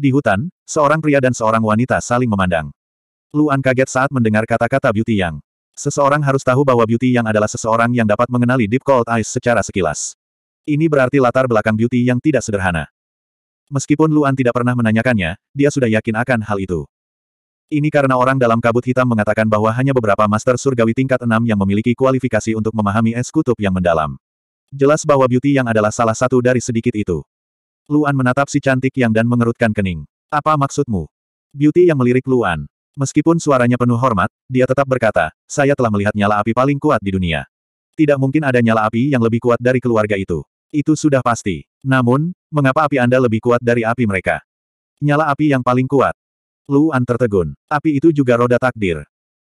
Di hutan, seorang pria dan seorang wanita saling memandang. Luan kaget saat mendengar kata-kata Beauty Yang. Seseorang harus tahu bahwa Beauty Yang adalah seseorang yang dapat mengenali Deep Cold Eyes secara sekilas. Ini berarti latar belakang Beauty Yang tidak sederhana. Meskipun Luan tidak pernah menanyakannya, dia sudah yakin akan hal itu. Ini karena orang dalam kabut hitam mengatakan bahwa hanya beberapa master surgawi tingkat 6 yang memiliki kualifikasi untuk memahami es kutub yang mendalam. Jelas bahwa Beauty yang adalah salah satu dari sedikit itu. Luan menatap si cantik yang dan mengerutkan kening. Apa maksudmu? Beauty yang melirik Luan. Meskipun suaranya penuh hormat, dia tetap berkata, saya telah melihat nyala api paling kuat di dunia. Tidak mungkin ada nyala api yang lebih kuat dari keluarga itu. Itu sudah pasti. Namun, mengapa api Anda lebih kuat dari api mereka? Nyala api yang paling kuat. Luan tertegun. Api itu juga roda takdir.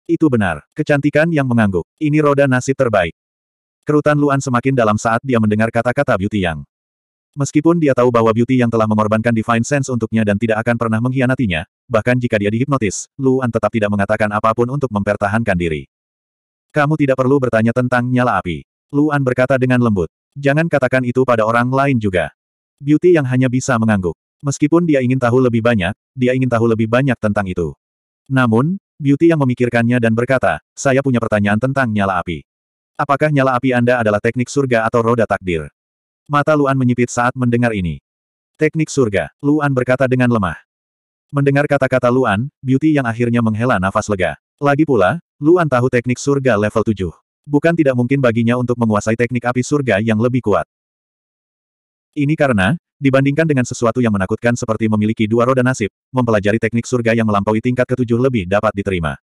Itu benar. Kecantikan yang mengangguk. Ini roda nasib terbaik. Kerutan Luan semakin dalam saat dia mendengar kata-kata Beauty Yang. Meskipun dia tahu bahwa Beauty yang telah mengorbankan Divine Sense untuknya dan tidak akan pernah mengkhianatinya, bahkan jika dia dihipnotis, Luan tetap tidak mengatakan apapun untuk mempertahankan diri. Kamu tidak perlu bertanya tentang nyala api. Luan berkata dengan lembut. Jangan katakan itu pada orang lain juga. Beauty yang hanya bisa mengangguk. Meskipun dia ingin tahu lebih banyak, dia ingin tahu lebih banyak tentang itu. Namun, Beauty yang memikirkannya dan berkata, saya punya pertanyaan tentang nyala api. Apakah nyala api Anda adalah teknik surga atau roda takdir? Mata Luan menyipit saat mendengar ini. Teknik surga, Luan berkata dengan lemah. Mendengar kata-kata Luan, Beauty yang akhirnya menghela nafas lega. Lagi pula, Luan tahu teknik surga level 7. Bukan tidak mungkin baginya untuk menguasai teknik api surga yang lebih kuat. Ini karena, dibandingkan dengan sesuatu yang menakutkan seperti memiliki dua roda nasib, mempelajari teknik surga yang melampaui tingkat ketujuh lebih dapat diterima.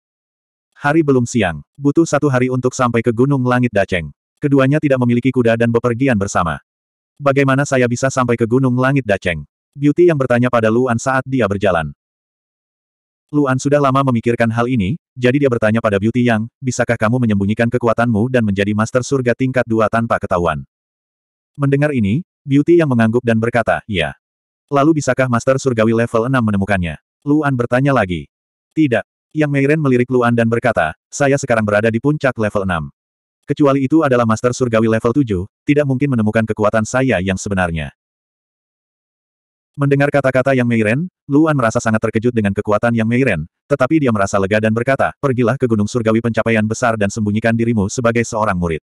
Hari belum siang, butuh satu hari untuk sampai ke Gunung Langit Daceng. Keduanya tidak memiliki kuda dan bepergian bersama. Bagaimana saya bisa sampai ke Gunung Langit Daceng? Beauty yang bertanya pada Luan saat dia berjalan. Luan sudah lama memikirkan hal ini, jadi dia bertanya pada Beauty Yang, bisakah kamu menyembunyikan kekuatanmu dan menjadi master surga tingkat dua tanpa ketahuan? Mendengar ini, Beauty Yang mengangguk dan berkata, ya. Lalu bisakah master surgawi level 6 menemukannya? Luan bertanya lagi. Tidak. Yang Meiren melirik Luan dan berkata, saya sekarang berada di puncak level 6. Kecuali itu adalah Master Surgawi level 7, tidak mungkin menemukan kekuatan saya yang sebenarnya. Mendengar kata-kata yang Meiren, Luan merasa sangat terkejut dengan kekuatan yang Meiren, tetapi dia merasa lega dan berkata, pergilah ke Gunung Surgawi pencapaian besar dan sembunyikan dirimu sebagai seorang murid.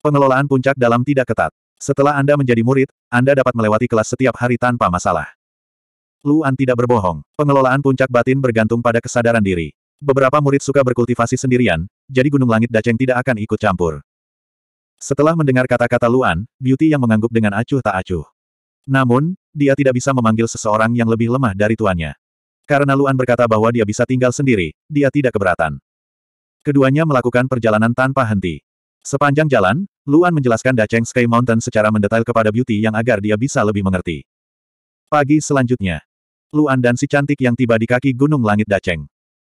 Pengelolaan puncak dalam tidak ketat. Setelah Anda menjadi murid, Anda dapat melewati kelas setiap hari tanpa masalah. Luan tidak berbohong. Pengelolaan puncak batin bergantung pada kesadaran diri. Beberapa murid suka berkultivasi sendirian, jadi Gunung Langit Daceng tidak akan ikut campur. Setelah mendengar kata-kata Luan, Beauty yang mengangguk dengan acuh tak acuh. Namun, dia tidak bisa memanggil seseorang yang lebih lemah dari tuannya. Karena Luan berkata bahwa dia bisa tinggal sendiri, dia tidak keberatan. Keduanya melakukan perjalanan tanpa henti. Sepanjang jalan, Luan menjelaskan Daceng Sky Mountain secara mendetail kepada Beauty yang agar dia bisa lebih mengerti. Pagi selanjutnya, Luan dan si cantik yang tiba di kaki Gunung Langit Daceng.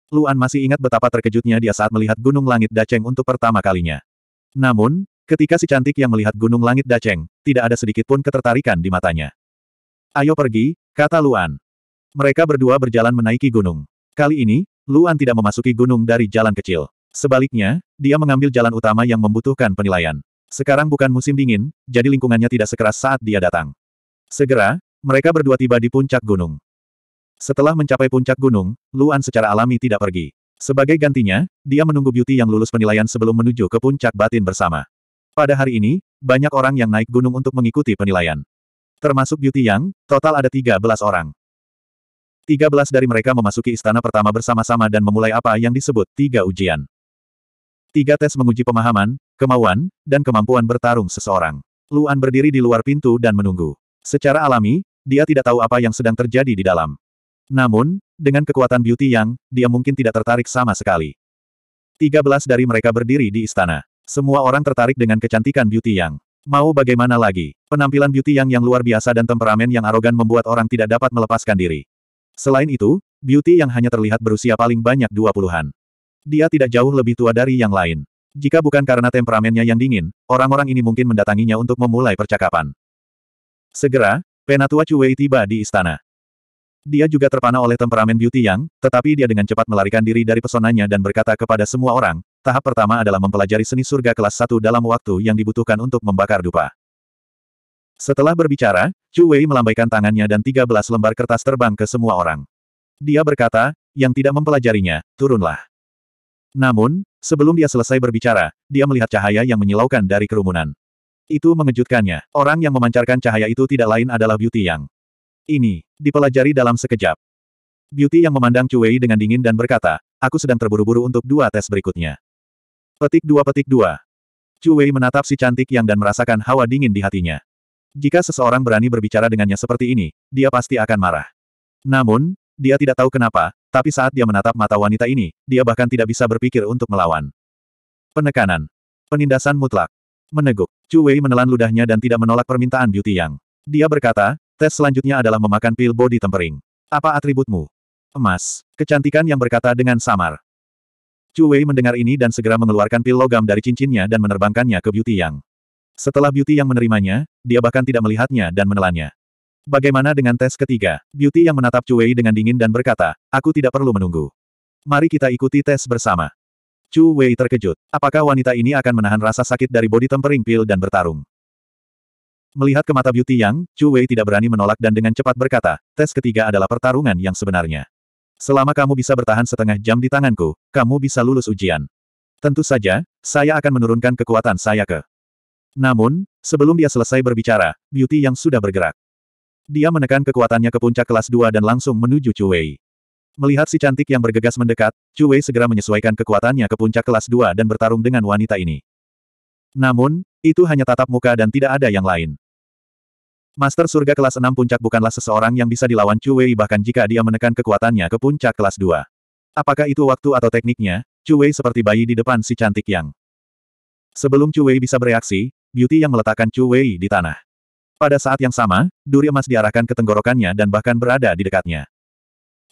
Luan masih ingat betapa terkejutnya dia saat melihat gunung langit Daceng untuk pertama kalinya. Namun, ketika si cantik yang melihat gunung langit Daceng, tidak ada sedikit pun ketertarikan di matanya. Ayo pergi, kata Luan. Mereka berdua berjalan menaiki gunung. Kali ini, Luan tidak memasuki gunung dari jalan kecil. Sebaliknya, dia mengambil jalan utama yang membutuhkan penilaian. Sekarang bukan musim dingin, jadi lingkungannya tidak sekeras saat dia datang. Segera, mereka berdua tiba di puncak gunung. Setelah mencapai puncak gunung, Luan secara alami tidak pergi. Sebagai gantinya, dia menunggu Beauty yang lulus penilaian sebelum menuju ke puncak batin bersama. Pada hari ini, banyak orang yang naik gunung untuk mengikuti penilaian. Termasuk Beauty Yang, total ada 13 orang. 13 dari mereka memasuki istana pertama bersama-sama dan memulai apa yang disebut tiga ujian. Tiga tes menguji pemahaman, kemauan, dan kemampuan bertarung seseorang. Luan berdiri di luar pintu dan menunggu. Secara alami, dia tidak tahu apa yang sedang terjadi di dalam. Namun, dengan kekuatan Beauty Yang, dia mungkin tidak tertarik sama sekali. Tiga belas dari mereka berdiri di istana. Semua orang tertarik dengan kecantikan Beauty Yang. Mau bagaimana lagi, penampilan Beauty Yang yang luar biasa dan temperamen yang arogan membuat orang tidak dapat melepaskan diri. Selain itu, Beauty Yang hanya terlihat berusia paling banyak dua puluhan. Dia tidak jauh lebih tua dari yang lain. Jika bukan karena temperamennya yang dingin, orang-orang ini mungkin mendatanginya untuk memulai percakapan. Segera, Penatua Cue tiba di istana. Dia juga terpana oleh temperamen Beauty Yang, tetapi dia dengan cepat melarikan diri dari pesonanya dan berkata kepada semua orang, tahap pertama adalah mempelajari seni surga kelas 1 dalam waktu yang dibutuhkan untuk membakar dupa. Setelah berbicara, Chu Wei melambaikan tangannya dan 13 lembar kertas terbang ke semua orang. Dia berkata, yang tidak mempelajarinya, turunlah. Namun, sebelum dia selesai berbicara, dia melihat cahaya yang menyilaukan dari kerumunan. Itu mengejutkannya. Orang yang memancarkan cahaya itu tidak lain adalah Beauty Yang. Ini, dipelajari dalam sekejap. Beauty yang memandang Cuei dengan dingin dan berkata, aku sedang terburu-buru untuk dua tes berikutnya. Petik dua petik dua. Cuei menatap si cantik yang dan merasakan hawa dingin di hatinya. Jika seseorang berani berbicara dengannya seperti ini, dia pasti akan marah. Namun, dia tidak tahu kenapa, tapi saat dia menatap mata wanita ini, dia bahkan tidak bisa berpikir untuk melawan. Penekanan. Penindasan mutlak. Meneguk. Cuei menelan ludahnya dan tidak menolak permintaan Beauty Yang. Dia berkata, Tes selanjutnya adalah memakan pil body tempering. Apa atributmu? Emas. Kecantikan yang berkata dengan samar. Chu Wei mendengar ini dan segera mengeluarkan pil logam dari cincinnya dan menerbangkannya ke Beauty Yang. Setelah Beauty Yang menerimanya, dia bahkan tidak melihatnya dan menelannya. Bagaimana dengan tes ketiga? Beauty Yang menatap Chu Wei dengan dingin dan berkata, aku tidak perlu menunggu. Mari kita ikuti tes bersama. Chu Wei terkejut. Apakah wanita ini akan menahan rasa sakit dari body tempering pil dan bertarung? Melihat ke mata Beauty Yang, Chu Wei tidak berani menolak dan dengan cepat berkata, tes ketiga adalah pertarungan yang sebenarnya. Selama kamu bisa bertahan setengah jam di tanganku, kamu bisa lulus ujian. Tentu saja, saya akan menurunkan kekuatan saya ke. Namun, sebelum dia selesai berbicara, Beauty Yang sudah bergerak. Dia menekan kekuatannya ke puncak kelas 2 dan langsung menuju Chu Wei. Melihat si cantik yang bergegas mendekat, Chu Wei segera menyesuaikan kekuatannya ke puncak kelas 2 dan bertarung dengan wanita ini. Namun, itu hanya tatap muka dan tidak ada yang lain. Master surga kelas 6 puncak bukanlah seseorang yang bisa dilawan Chu Wei bahkan jika dia menekan kekuatannya ke puncak kelas 2. Apakah itu waktu atau tekniknya, Chu Wei seperti bayi di depan si cantik yang. Sebelum Chu Wei bisa bereaksi, Beauty yang meletakkan Chu Wei di tanah. Pada saat yang sama, duri emas diarahkan ke tenggorokannya dan bahkan berada di dekatnya.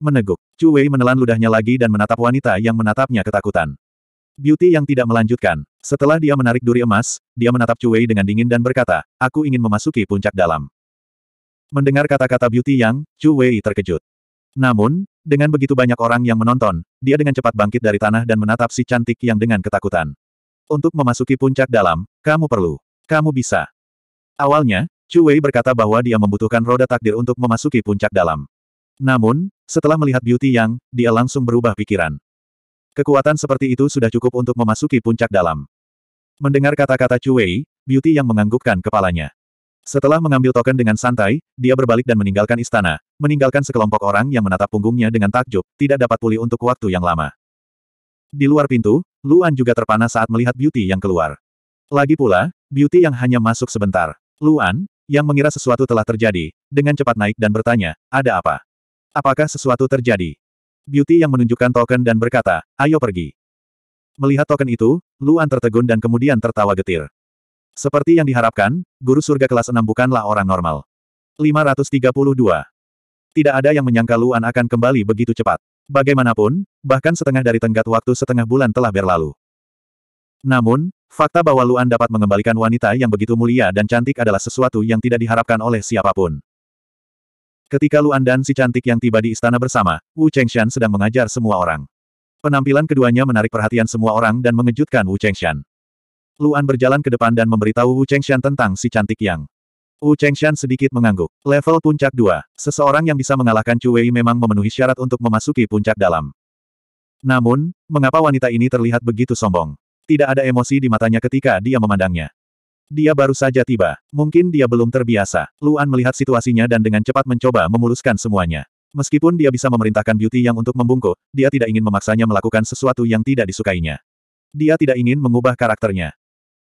Meneguk, Chu Wei menelan ludahnya lagi dan menatap wanita yang menatapnya ketakutan. Beauty yang tidak melanjutkan. Setelah dia menarik duri emas, dia menatap Chu Wei dengan dingin dan berkata, aku ingin memasuki puncak dalam. Mendengar kata-kata Beauty yang, Chu Wei terkejut. Namun, dengan begitu banyak orang yang menonton, dia dengan cepat bangkit dari tanah dan menatap si cantik yang dengan ketakutan. Untuk memasuki puncak dalam, kamu perlu. Kamu bisa. Awalnya, Chu Wei berkata bahwa dia membutuhkan roda takdir untuk memasuki puncak dalam. Namun, setelah melihat Beauty Yang, dia langsung berubah pikiran. Kekuatan seperti itu sudah cukup untuk memasuki puncak dalam. Mendengar kata-kata Chu Wei, Beauty yang menganggukkan kepalanya. Setelah mengambil token dengan santai, dia berbalik dan meninggalkan istana, meninggalkan sekelompok orang yang menatap punggungnya dengan takjub, tidak dapat pulih untuk waktu yang lama. Di luar pintu, Luan juga terpana saat melihat Beauty yang keluar. Lagi pula, Beauty yang hanya masuk sebentar. Luan, yang mengira sesuatu telah terjadi, dengan cepat naik dan bertanya, ada apa? Apakah sesuatu terjadi? Beauty yang menunjukkan token dan berkata, ayo pergi. Melihat token itu, Luan tertegun dan kemudian tertawa getir. Seperti yang diharapkan, guru surga kelas 6 bukanlah orang normal. 532. Tidak ada yang menyangka Luan akan kembali begitu cepat. Bagaimanapun, bahkan setengah dari tenggat waktu setengah bulan telah berlalu. Namun, fakta bahwa Luan dapat mengembalikan wanita yang begitu mulia dan cantik adalah sesuatu yang tidak diharapkan oleh siapapun. Ketika Luan dan si cantik yang tiba di istana bersama, Wu Chengshan sedang mengajar semua orang. Penampilan keduanya menarik perhatian semua orang dan mengejutkan Wu Chengshan. Luan berjalan ke depan dan memberitahu Wu Chengshan tentang si cantik yang. Wu Chengshan sedikit mengangguk. Level puncak 2. Seseorang yang bisa mengalahkan Chu Wei memang memenuhi syarat untuk memasuki puncak dalam. Namun, mengapa wanita ini terlihat begitu sombong? Tidak ada emosi di matanya ketika dia memandangnya. Dia baru saja tiba. Mungkin dia belum terbiasa. Luan melihat situasinya dan dengan cepat mencoba memuluskan semuanya. Meskipun dia bisa memerintahkan Beauty yang untuk membungkuk, dia tidak ingin memaksanya melakukan sesuatu yang tidak disukainya. Dia tidak ingin mengubah karakternya.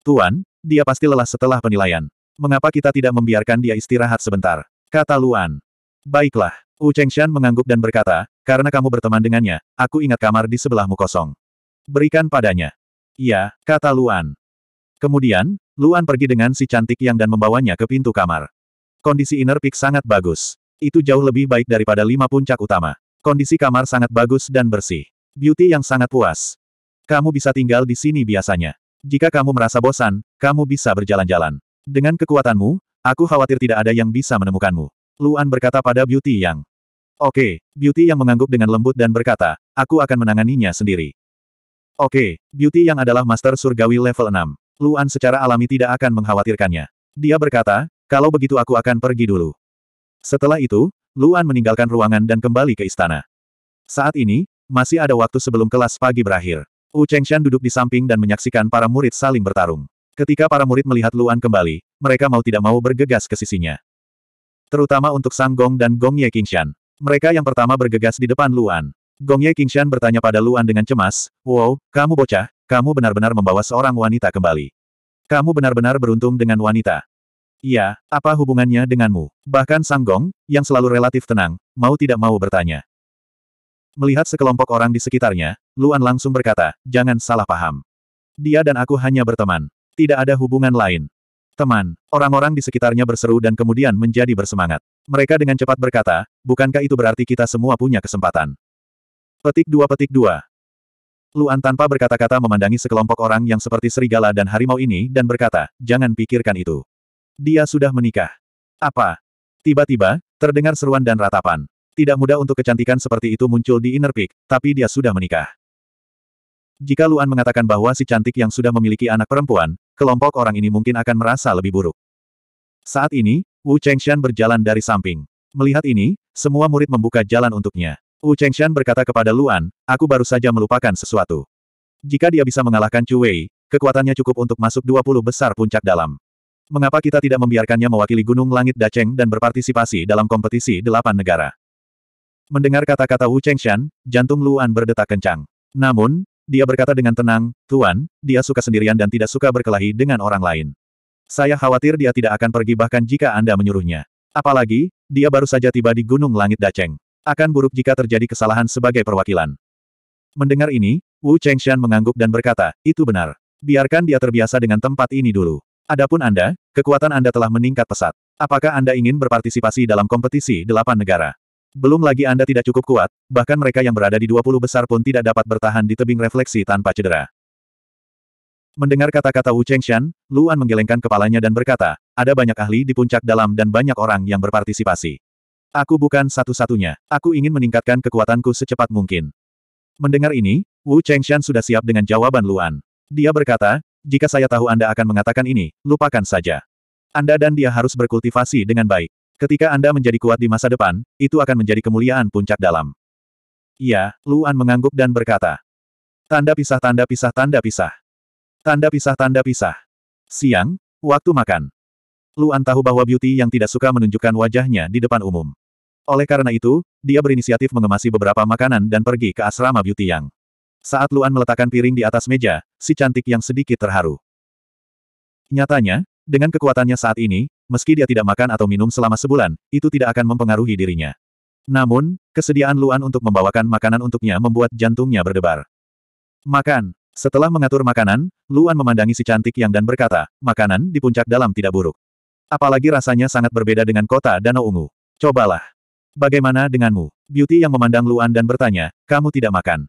Tuan, dia pasti lelah setelah penilaian. Mengapa kita tidak membiarkan dia istirahat sebentar? Kata Luan. Baiklah. Wu Chengshan mengangguk dan berkata, karena kamu berteman dengannya, aku ingat kamar di sebelahmu kosong. Berikan padanya. Iya, kata Luan. Kemudian, Luan pergi dengan si cantik yang dan membawanya ke pintu kamar. Kondisi inner peak sangat bagus. Itu jauh lebih baik daripada lima puncak utama. Kondisi kamar sangat bagus dan bersih. Beauty yang sangat puas. Kamu bisa tinggal di sini biasanya. Jika kamu merasa bosan, kamu bisa berjalan-jalan. Dengan kekuatanmu, aku khawatir tidak ada yang bisa menemukanmu. Luan berkata pada Beauty yang. Oke, okay, Beauty yang mengangguk dengan lembut dan berkata, aku akan menanganinya sendiri. Oke, okay, Beauty yang adalah Master Surgawi level 6. Luan secara alami tidak akan mengkhawatirkannya. Dia berkata, kalau begitu aku akan pergi dulu. Setelah itu, Luan meninggalkan ruangan dan kembali ke istana. Saat ini, masih ada waktu sebelum kelas pagi berakhir. Wu Chengshan duduk di samping dan menyaksikan para murid saling bertarung. Ketika para murid melihat Luan kembali, mereka mau tidak mau bergegas ke sisinya. Terutama untuk Sang Gong dan Gong Ye Qingshan. Mereka yang pertama bergegas di depan Luan. Gong Ye Qingshan bertanya pada Luan dengan cemas, Wow, kamu bocah, kamu benar-benar membawa seorang wanita kembali. Kamu benar-benar beruntung dengan wanita. Iya, apa hubungannya denganmu? Bahkan Sang Gong, yang selalu relatif tenang, mau tidak mau bertanya. Melihat sekelompok orang di sekitarnya, Luan langsung berkata, jangan salah paham. Dia dan aku hanya berteman. Tidak ada hubungan lain. Teman, orang-orang di sekitarnya berseru dan kemudian menjadi bersemangat. Mereka dengan cepat berkata, bukankah itu berarti kita semua punya kesempatan? Petik dua petik dua. Luan tanpa berkata-kata memandangi sekelompok orang yang seperti serigala dan harimau ini dan berkata, jangan pikirkan itu. Dia sudah menikah. Apa? Tiba-tiba, terdengar seruan dan ratapan. Tidak mudah untuk kecantikan seperti itu muncul di Inner Peak, tapi dia sudah menikah. Jika Luan mengatakan bahwa si cantik yang sudah memiliki anak perempuan, kelompok orang ini mungkin akan merasa lebih buruk. Saat ini, Wu Chengshan berjalan dari samping. Melihat ini, semua murid membuka jalan untuknya. Wu Chengshan berkata kepada Luan, aku baru saja melupakan sesuatu. Jika dia bisa mengalahkan Chu Wei, kekuatannya cukup untuk masuk 20 besar puncak dalam. Mengapa kita tidak membiarkannya mewakili Gunung Langit Daceng dan berpartisipasi dalam kompetisi delapan negara? Mendengar kata-kata Wu Chengshan, jantung Luan berdetak kencang. Namun, dia berkata dengan tenang, Tuan, dia suka sendirian dan tidak suka berkelahi dengan orang lain. Saya khawatir dia tidak akan pergi bahkan jika Anda menyuruhnya. Apalagi, dia baru saja tiba di Gunung Langit Daceng. Akan buruk jika terjadi kesalahan sebagai perwakilan. Mendengar ini, Wu Chengshan mengangguk dan berkata, itu benar. Biarkan dia terbiasa dengan tempat ini dulu. Adapun Anda, kekuatan Anda telah meningkat pesat. Apakah Anda ingin berpartisipasi dalam kompetisi delapan negara? Belum lagi Anda tidak cukup kuat, bahkan mereka yang berada di 20 besar pun tidak dapat bertahan di tebing refleksi tanpa cedera. Mendengar kata-kata Wu Chengshan, Luan menggelengkan kepalanya dan berkata, ada banyak ahli di puncak dalam dan banyak orang yang berpartisipasi. Aku bukan satu-satunya. Aku ingin meningkatkan kekuatanku secepat mungkin. Mendengar ini, Wu Chengshan sudah siap dengan jawaban Luan. Dia berkata, jika saya tahu Anda akan mengatakan ini, lupakan saja. Anda dan dia harus berkultivasi dengan baik. Ketika Anda menjadi kuat di masa depan, itu akan menjadi kemuliaan puncak dalam. Ya, Luan mengangguk dan berkata. Tanda pisah tanda pisah tanda pisah. Tanda pisah tanda pisah. Siang, waktu makan. Luan tahu bahwa Beauty yang tidak suka menunjukkan wajahnya di depan umum. Oleh karena itu, dia berinisiatif mengemasi beberapa makanan dan pergi ke asrama Beauty Yang. Saat Luan meletakkan piring di atas meja, si cantik yang sedikit terharu. Nyatanya, dengan kekuatannya saat ini, meski dia tidak makan atau minum selama sebulan, itu tidak akan mempengaruhi dirinya. Namun, kesediaan Luan untuk membawakan makanan untuknya membuat jantungnya berdebar. Makan. Setelah mengatur makanan, Luan memandangi si cantik yang dan berkata, makanan di puncak dalam tidak buruk. Apalagi rasanya sangat berbeda dengan kota Danau Ungu. Cobalah. Bagaimana denganmu? Beauty yang memandang Luan dan bertanya, kamu tidak makan.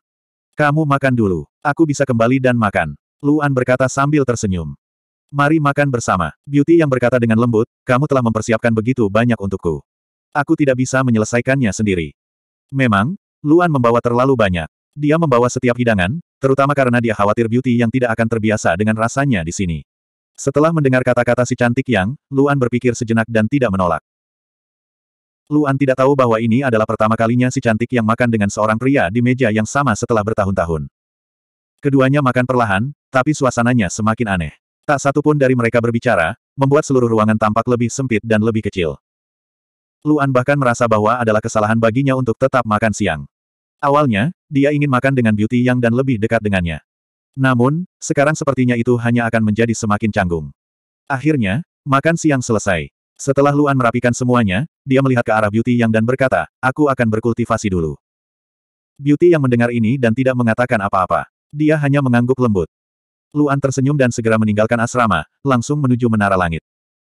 Kamu makan dulu. Aku bisa kembali dan makan. Luan berkata sambil tersenyum. Mari makan bersama. Beauty yang berkata dengan lembut, kamu telah mempersiapkan begitu banyak untukku. Aku tidak bisa menyelesaikannya sendiri. Memang, Luan membawa terlalu banyak. Dia membawa setiap hidangan, terutama karena dia khawatir Beauty yang tidak akan terbiasa dengan rasanya di sini. Setelah mendengar kata-kata si cantik yang, Luan berpikir sejenak dan tidak menolak. Luan tidak tahu bahwa ini adalah pertama kalinya si cantik yang makan dengan seorang pria di meja yang sama setelah bertahun-tahun. Keduanya makan perlahan, tapi suasananya semakin aneh. Tak satu pun dari mereka berbicara, membuat seluruh ruangan tampak lebih sempit dan lebih kecil. Luan bahkan merasa bahwa adalah kesalahan baginya untuk tetap makan siang. Awalnya, dia ingin makan dengan Beauty Yang dan lebih dekat dengannya. Namun, sekarang sepertinya itu hanya akan menjadi semakin canggung. Akhirnya, makan siang selesai. Setelah Luan merapikan semuanya, dia melihat ke arah Beauty Yang dan berkata, aku akan berkultivasi dulu. Beauty Yang mendengar ini dan tidak mengatakan apa-apa. Dia hanya mengangguk lembut. Luan tersenyum dan segera meninggalkan asrama, langsung menuju menara langit.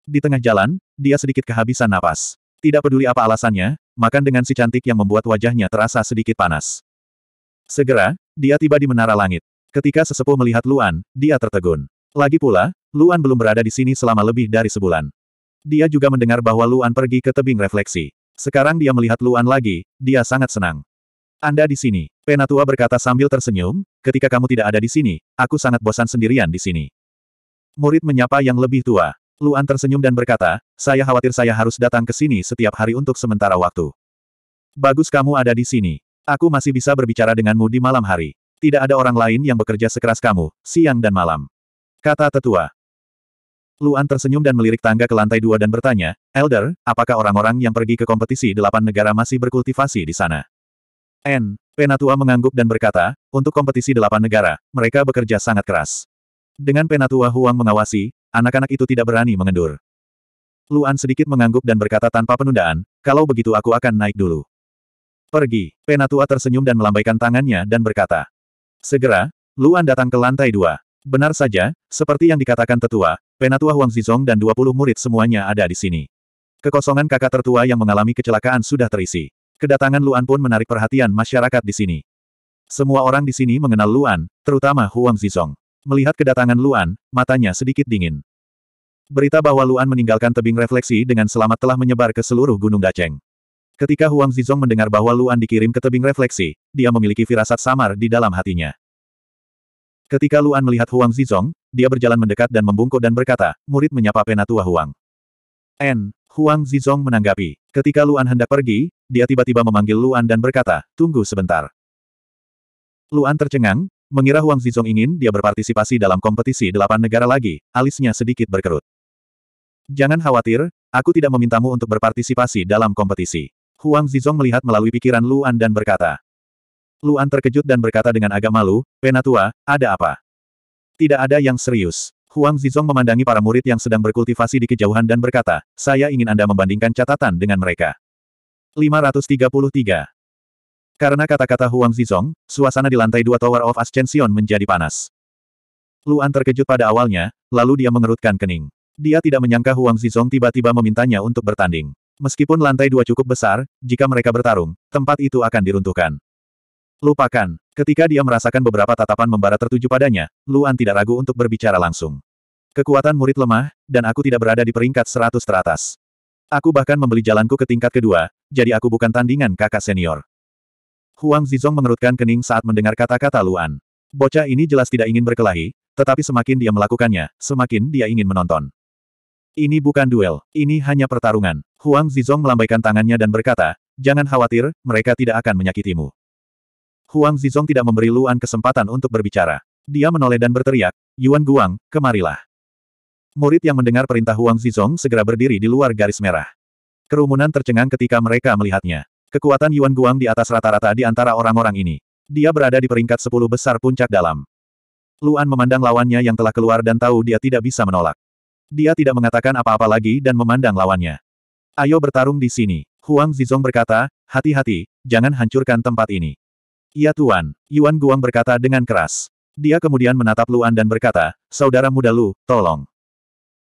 Di tengah jalan, dia sedikit kehabisan napas. Tidak peduli apa alasannya, makan dengan si cantik yang membuat wajahnya terasa sedikit panas. Segera, dia tiba di menara langit. Ketika sesepuh melihat Luan, dia tertegun. Lagi pula, Luan belum berada di sini selama lebih dari sebulan. Dia juga mendengar bahwa Luan pergi ke tebing refleksi. Sekarang dia melihat Luan lagi, dia sangat senang. Anda di sini, Penatua berkata sambil tersenyum, ketika kamu tidak ada di sini, aku sangat bosan sendirian di sini. Murid menyapa yang lebih tua. Luan tersenyum dan berkata, saya khawatir saya harus datang ke sini setiap hari untuk sementara waktu. Bagus kamu ada di sini. Aku masih bisa berbicara denganmu di malam hari. Tidak ada orang lain yang bekerja sekeras kamu, siang dan malam. Kata tetua. Luan tersenyum dan melirik tangga ke lantai dua dan bertanya, Elder, apakah orang-orang yang pergi ke kompetisi delapan negara masih berkultivasi di sana? N. Penatua mengangguk dan berkata, untuk kompetisi delapan negara, mereka bekerja sangat keras. Dengan Penatua Huang mengawasi, anak-anak itu tidak berani mengendur. Luan sedikit mengangguk dan berkata tanpa penundaan, kalau begitu aku akan naik dulu. Pergi, Penatua tersenyum dan melambaikan tangannya dan berkata, Segera, Luan datang ke lantai dua. Benar saja, seperti yang dikatakan tetua, penatua Huang Zizong dan 20 murid semuanya ada di sini. Kekosongan kakak tertua yang mengalami kecelakaan sudah terisi. Kedatangan Luan pun menarik perhatian masyarakat di sini. Semua orang di sini mengenal Luan, terutama Huang Zizong. Melihat kedatangan Luan, matanya sedikit dingin. Berita bahwa Luan meninggalkan tebing refleksi dengan selamat telah menyebar ke seluruh Gunung Daceng. Ketika Huang Zizong mendengar bahwa Luan dikirim ke tebing refleksi, dia memiliki firasat samar di dalam hatinya. Ketika Luan melihat Huang Zizong, dia berjalan mendekat dan membungkuk dan berkata, murid menyapa Penatua Huang. N. Huang Zizong menanggapi. Ketika Luan hendak pergi, dia tiba-tiba memanggil Luan dan berkata, tunggu sebentar. Luan tercengang, mengira Huang Zizong ingin dia berpartisipasi dalam kompetisi delapan negara lagi, alisnya sedikit berkerut. Jangan khawatir, aku tidak memintamu untuk berpartisipasi dalam kompetisi. Huang Zizong melihat melalui pikiran Luan dan berkata. Luan terkejut dan berkata dengan agak malu, Penatua, ada apa? Tidak ada yang serius. Huang Zizong memandangi para murid yang sedang berkultivasi di kejauhan dan berkata, saya ingin Anda membandingkan catatan dengan mereka. 533. Karena kata-kata Huang Zizong, suasana di lantai dua Tower of Ascension menjadi panas. Luan terkejut pada awalnya, lalu dia mengerutkan kening. Dia tidak menyangka Huang Zizong tiba-tiba memintanya untuk bertanding. Meskipun lantai dua cukup besar, jika mereka bertarung, tempat itu akan diruntuhkan. Lupakan. Ketika dia merasakan beberapa tatapan membara tertuju padanya, Luan tidak ragu untuk berbicara langsung. Kekuatan murid lemah, dan aku tidak berada di peringkat seratus teratas. Aku bahkan membeli jalanku ke tingkat kedua, jadi aku bukan tandingan kakak senior. Huang Zizong mengerutkan kening saat mendengar kata-kata Luan. Bocah ini jelas tidak ingin berkelahi, tetapi semakin dia melakukannya, semakin dia ingin menonton. Ini bukan duel, ini hanya pertarungan. Huang Zizong melambaikan tangannya dan berkata, jangan khawatir, mereka tidak akan menyakitimu. Huang Zizong tidak memberi Luan kesempatan untuk berbicara. Dia menoleh dan berteriak, Yuan Guang, kemarilah. Murid yang mendengar perintah Huang Zizong segera berdiri di luar garis merah. Kerumunan tercengang ketika mereka melihatnya. Kekuatan Yuan Guang di atas rata-rata di antara orang-orang ini. Dia berada di peringkat 10 besar puncak dalam. Luan memandang lawannya yang telah keluar dan tahu dia tidak bisa menolak. Dia tidak mengatakan apa-apa lagi dan memandang lawannya. Ayo bertarung di sini. Huang Zizong berkata, hati-hati, jangan hancurkan tempat ini. Ya Tuan, Yuan Guang berkata dengan keras. Dia kemudian menatap Luan dan berkata, saudara muda Lu, tolong.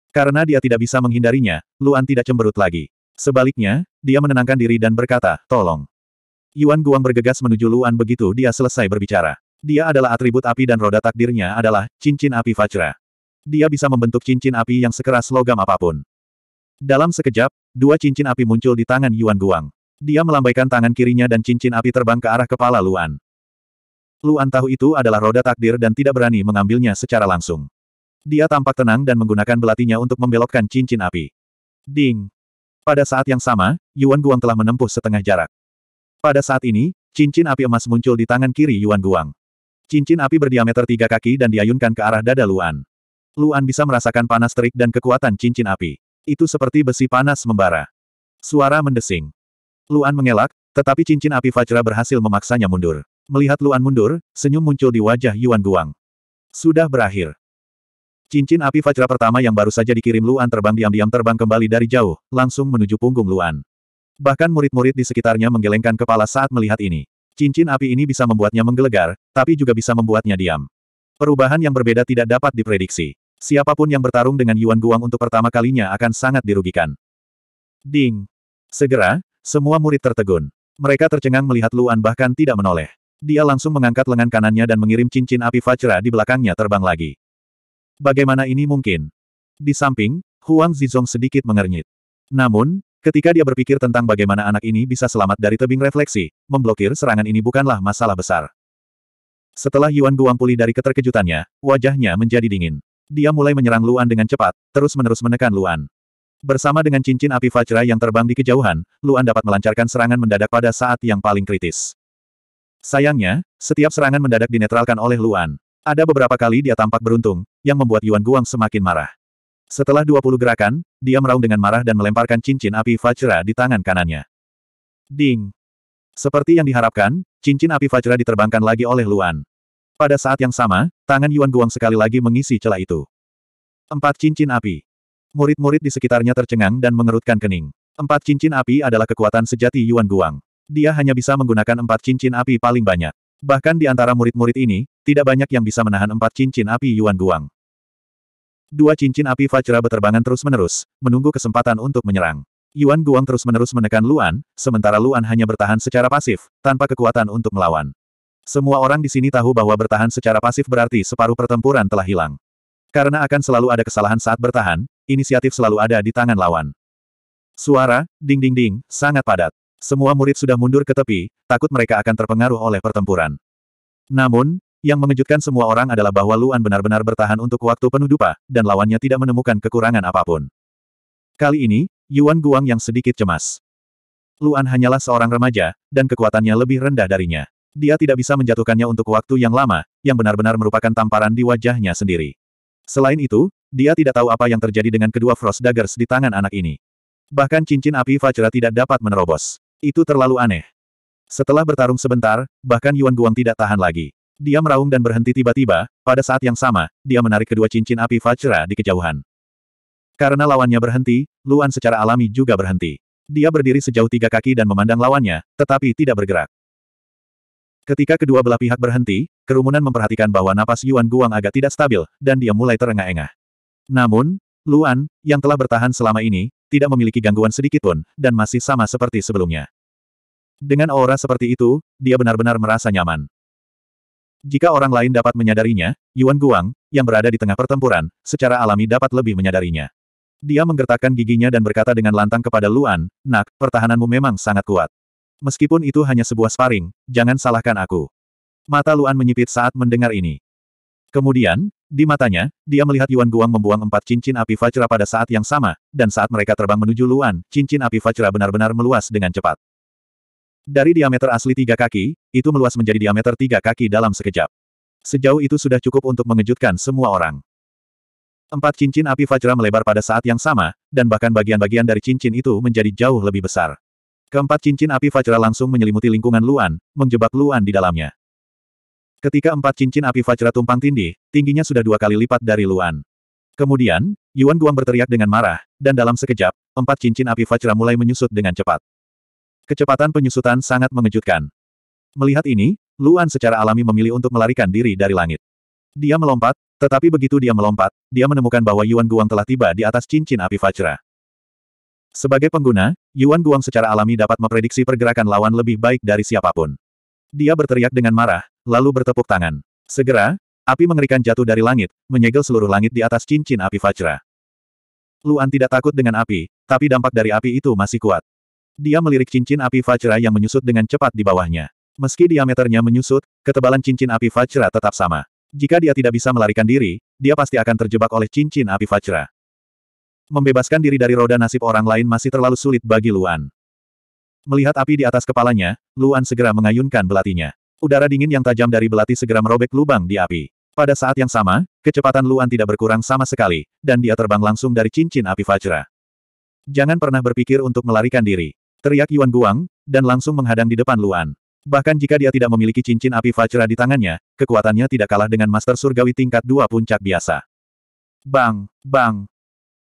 Karena dia tidak bisa menghindarinya, Luan tidak cemberut lagi. Sebaliknya, dia menenangkan diri dan berkata, tolong. Yuan Guang bergegas menuju Luan begitu dia selesai berbicara. Dia adalah atribut api dan roda takdirnya adalah cincin api fajra. Dia bisa membentuk cincin api yang sekeras logam apapun. Dalam sekejap, Dua cincin api muncul di tangan Yuan Guang. Dia melambaikan tangan kirinya dan cincin api terbang ke arah kepala Luan. Luan tahu itu adalah roda takdir dan tidak berani mengambilnya secara langsung. Dia tampak tenang dan menggunakan belatinya untuk membelokkan cincin api. Ding! Pada saat yang sama, Yuan Guang telah menempuh setengah jarak. Pada saat ini, cincin api emas muncul di tangan kiri Yuan Guang. Cincin api berdiameter tiga kaki dan diayunkan ke arah dada Luan. Luan bisa merasakan panas terik dan kekuatan cincin api. Itu seperti besi panas membara. Suara mendesing. Luan mengelak, tetapi cincin api fajra berhasil memaksanya mundur. Melihat Luan mundur, senyum muncul di wajah Yuan Guang. Sudah berakhir. Cincin api fajra pertama yang baru saja dikirim Luan terbang diam-diam terbang kembali dari jauh, langsung menuju punggung Luan. Bahkan murid-murid di sekitarnya menggelengkan kepala saat melihat ini. Cincin api ini bisa membuatnya menggelegar, tapi juga bisa membuatnya diam. Perubahan yang berbeda tidak dapat diprediksi. Siapapun yang bertarung dengan Yuan Guang untuk pertama kalinya akan sangat dirugikan. Ding! Segera, semua murid tertegun. Mereka tercengang melihat Luan bahkan tidak menoleh. Dia langsung mengangkat lengan kanannya dan mengirim cincin api Vajra di belakangnya terbang lagi. Bagaimana ini mungkin? Di samping, Huang Zizong sedikit mengernyit. Namun, Ketika dia berpikir tentang bagaimana anak ini bisa selamat dari tebing refleksi, memblokir serangan ini bukanlah masalah besar. Setelah Yuan Guang pulih dari keterkejutannya, wajahnya menjadi dingin. Dia mulai menyerang Luan dengan cepat, terus-menerus menekan Luan. Bersama dengan cincin api Fajra yang terbang di kejauhan, Luan dapat melancarkan serangan mendadak pada saat yang paling kritis. Sayangnya, setiap serangan mendadak dinetralkan oleh Luan. Ada beberapa kali dia tampak beruntung, yang membuat Yuan Guang semakin marah. Setelah 20 gerakan, dia meraung dengan marah dan melemparkan cincin api Fajra di tangan kanannya. Ding! Seperti yang diharapkan, cincin api Fajra diterbangkan lagi oleh Luan. Pada saat yang sama, tangan Yuan Guang sekali lagi mengisi celah itu. Empat cincin api. Murid-murid di sekitarnya tercengang dan mengerutkan kening. Empat cincin api adalah kekuatan sejati Yuan Guang. Dia hanya bisa menggunakan empat cincin api paling banyak. Bahkan di antara murid-murid ini, tidak banyak yang bisa menahan empat cincin api Yuan Guang. Dua cincin api Fajra berterbangan terus-menerus, menunggu kesempatan untuk menyerang. Yuan Guang terus-menerus menekan Luan, sementara Luan hanya bertahan secara pasif, tanpa kekuatan untuk melawan. Semua orang di sini tahu bahwa bertahan secara pasif berarti separuh pertempuran telah hilang. Karena akan selalu ada kesalahan saat bertahan, inisiatif selalu ada di tangan lawan. Suara, ding-ding-ding, sangat padat. Semua murid sudah mundur ke tepi, takut mereka akan terpengaruh oleh pertempuran. Namun, yang mengejutkan semua orang adalah bahwa Luan benar-benar bertahan untuk waktu penuh dupa, dan lawannya tidak menemukan kekurangan apapun. Kali ini, Yuan Guang yang sedikit cemas. Luan hanyalah seorang remaja, dan kekuatannya lebih rendah darinya. Dia tidak bisa menjatuhkannya untuk waktu yang lama, yang benar-benar merupakan tamparan di wajahnya sendiri. Selain itu, dia tidak tahu apa yang terjadi dengan kedua Frost Daggers di tangan anak ini. Bahkan cincin api Fajra tidak dapat menerobos. Itu terlalu aneh. Setelah bertarung sebentar, bahkan Yuan Guang tidak tahan lagi. Dia meraung dan berhenti tiba-tiba, pada saat yang sama, dia menarik kedua cincin api Fajra di kejauhan. Karena lawannya berhenti, Luan secara alami juga berhenti. Dia berdiri sejauh tiga kaki dan memandang lawannya, tetapi tidak bergerak. Ketika kedua belah pihak berhenti, kerumunan memperhatikan bahwa napas Yuan Guang agak tidak stabil, dan dia mulai terengah-engah. Namun, Luan, yang telah bertahan selama ini, tidak memiliki gangguan sedikitpun, dan masih sama seperti sebelumnya. Dengan aura seperti itu, dia benar-benar merasa nyaman. Jika orang lain dapat menyadarinya, Yuan Guang, yang berada di tengah pertempuran, secara alami dapat lebih menyadarinya. Dia menggertakkan giginya dan berkata dengan lantang kepada Luan, Nak, pertahananmu memang sangat kuat. Meskipun itu hanya sebuah sparing, jangan salahkan aku. Mata Luan menyipit saat mendengar ini. Kemudian, di matanya, dia melihat Yuan Guang membuang empat cincin api Vajra pada saat yang sama, dan saat mereka terbang menuju Luan, cincin api Vajra benar-benar meluas dengan cepat. Dari diameter asli tiga kaki, itu meluas menjadi diameter tiga kaki dalam sekejap. Sejauh itu sudah cukup untuk mengejutkan semua orang. Empat cincin api Vajra melebar pada saat yang sama, dan bahkan bagian-bagian dari cincin itu menjadi jauh lebih besar. Keempat cincin api Vajra langsung menyelimuti lingkungan Luan, menjebak Luan di dalamnya. Ketika empat cincin api Vajra tumpang tindih, tingginya sudah dua kali lipat dari Luan. Kemudian, Yuan Guang berteriak dengan marah, dan dalam sekejap, empat cincin api Vajra mulai menyusut dengan cepat. Kecepatan penyusutan sangat mengejutkan. Melihat ini, Luan secara alami memilih untuk melarikan diri dari langit. Dia melompat, tetapi begitu dia melompat, dia menemukan bahwa Yuan Guang telah tiba di atas cincin api Vajra. Sebagai pengguna, Yuan Guang secara alami dapat memprediksi pergerakan lawan lebih baik dari siapapun. Dia berteriak dengan marah, lalu bertepuk tangan. Segera, api mengerikan jatuh dari langit, menyegel seluruh langit di atas cincin api Fajra. Luan tidak takut dengan api, tapi dampak dari api itu masih kuat. Dia melirik cincin api Fajra yang menyusut dengan cepat di bawahnya. Meski diameternya menyusut, ketebalan cincin api Fajra tetap sama. Jika dia tidak bisa melarikan diri, dia pasti akan terjebak oleh cincin api Fajra. Membebaskan diri dari roda nasib orang lain masih terlalu sulit bagi Luan. Melihat api di atas kepalanya, Luan segera mengayunkan belatinya. Udara dingin yang tajam dari belati segera merobek lubang di api. Pada saat yang sama, kecepatan Luan tidak berkurang sama sekali, dan dia terbang langsung dari cincin api Fajra. Jangan pernah berpikir untuk melarikan diri. Teriak Yuan Guang, dan langsung menghadang di depan Luan. Bahkan jika dia tidak memiliki cincin api Fajra di tangannya, kekuatannya tidak kalah dengan Master Surgawi tingkat dua puncak biasa. Bang, bang,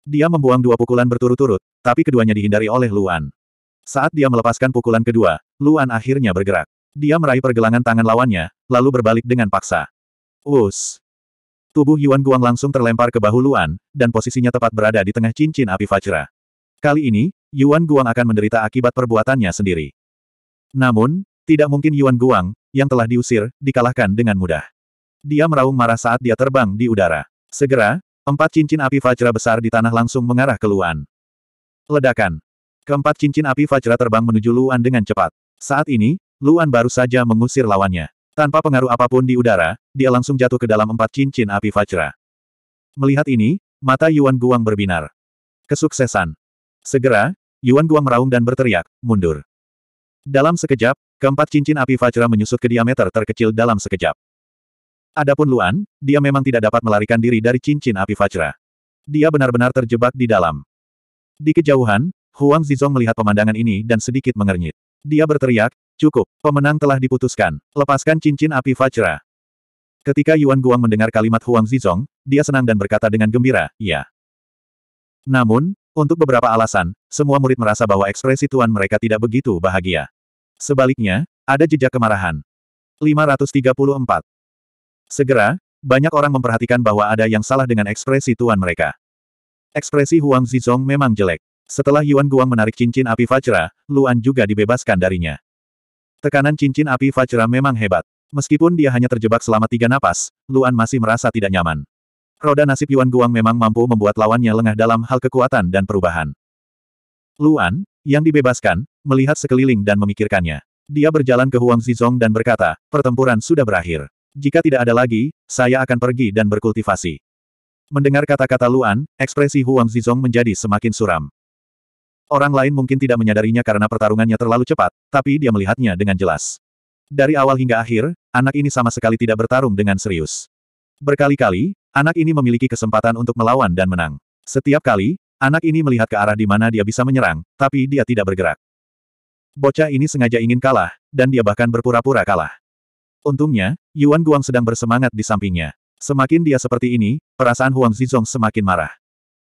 dia membuang dua pukulan berturut-turut, tapi keduanya dihindari oleh Luan. Saat dia melepaskan pukulan kedua, Luan akhirnya bergerak. Dia meraih pergelangan tangan lawannya, lalu berbalik dengan paksa. Us! Tubuh Yuan Guang langsung terlempar ke bahu Luan, dan posisinya tepat berada di tengah cincin api fajra. Kali ini, Yuan Guang akan menderita akibat perbuatannya sendiri. Namun, tidak mungkin Yuan Guang, yang telah diusir, dikalahkan dengan mudah. Dia meraung marah saat dia terbang di udara. Segera, Empat cincin api Vajra besar di tanah langsung mengarah ke Luan. Ledakan. Keempat cincin api Vajra terbang menuju Luan dengan cepat. Saat ini, Luan baru saja mengusir lawannya. Tanpa pengaruh apapun di udara, dia langsung jatuh ke dalam empat cincin api Vajra. Melihat ini, mata Yuan Guang berbinar. Kesuksesan. Segera, Yuan Guang meraung dan berteriak, mundur. Dalam sekejap, keempat cincin api Vajra menyusut ke diameter terkecil dalam sekejap. Adapun Luan, dia memang tidak dapat melarikan diri dari cincin api Fajra. Dia benar-benar terjebak di dalam. Di kejauhan, Huang Zizong melihat pemandangan ini dan sedikit mengernyit. Dia berteriak, cukup, pemenang telah diputuskan, lepaskan cincin api Fajra. Ketika Yuan Guang mendengar kalimat Huang Zizong, dia senang dan berkata dengan gembira, ya. Namun, untuk beberapa alasan, semua murid merasa bahwa ekspresi tuan mereka tidak begitu bahagia. Sebaliknya, ada jejak kemarahan. 534. Segera, banyak orang memperhatikan bahwa ada yang salah dengan ekspresi tuan mereka. Ekspresi Huang Zizong memang jelek. Setelah Yuan Guang menarik cincin api Fajra, Luan juga dibebaskan darinya. Tekanan cincin api Fajra memang hebat. Meskipun dia hanya terjebak selama tiga napas, Luan masih merasa tidak nyaman. Roda nasib Yuan Guang memang mampu membuat lawannya lengah dalam hal kekuatan dan perubahan. Luan, yang dibebaskan, melihat sekeliling dan memikirkannya. Dia berjalan ke Huang Zizong dan berkata, pertempuran sudah berakhir. Jika tidak ada lagi, saya akan pergi dan berkultivasi. Mendengar kata-kata Luan, ekspresi Huang Zizong menjadi semakin suram. Orang lain mungkin tidak menyadarinya karena pertarungannya terlalu cepat, tapi dia melihatnya dengan jelas. Dari awal hingga akhir, anak ini sama sekali tidak bertarung dengan serius. Berkali-kali, anak ini memiliki kesempatan untuk melawan dan menang. Setiap kali, anak ini melihat ke arah di mana dia bisa menyerang, tapi dia tidak bergerak. Bocah ini sengaja ingin kalah, dan dia bahkan berpura-pura kalah. Untungnya, Yuan Guang sedang bersemangat di sampingnya. Semakin dia seperti ini, perasaan Huang Zizong semakin marah.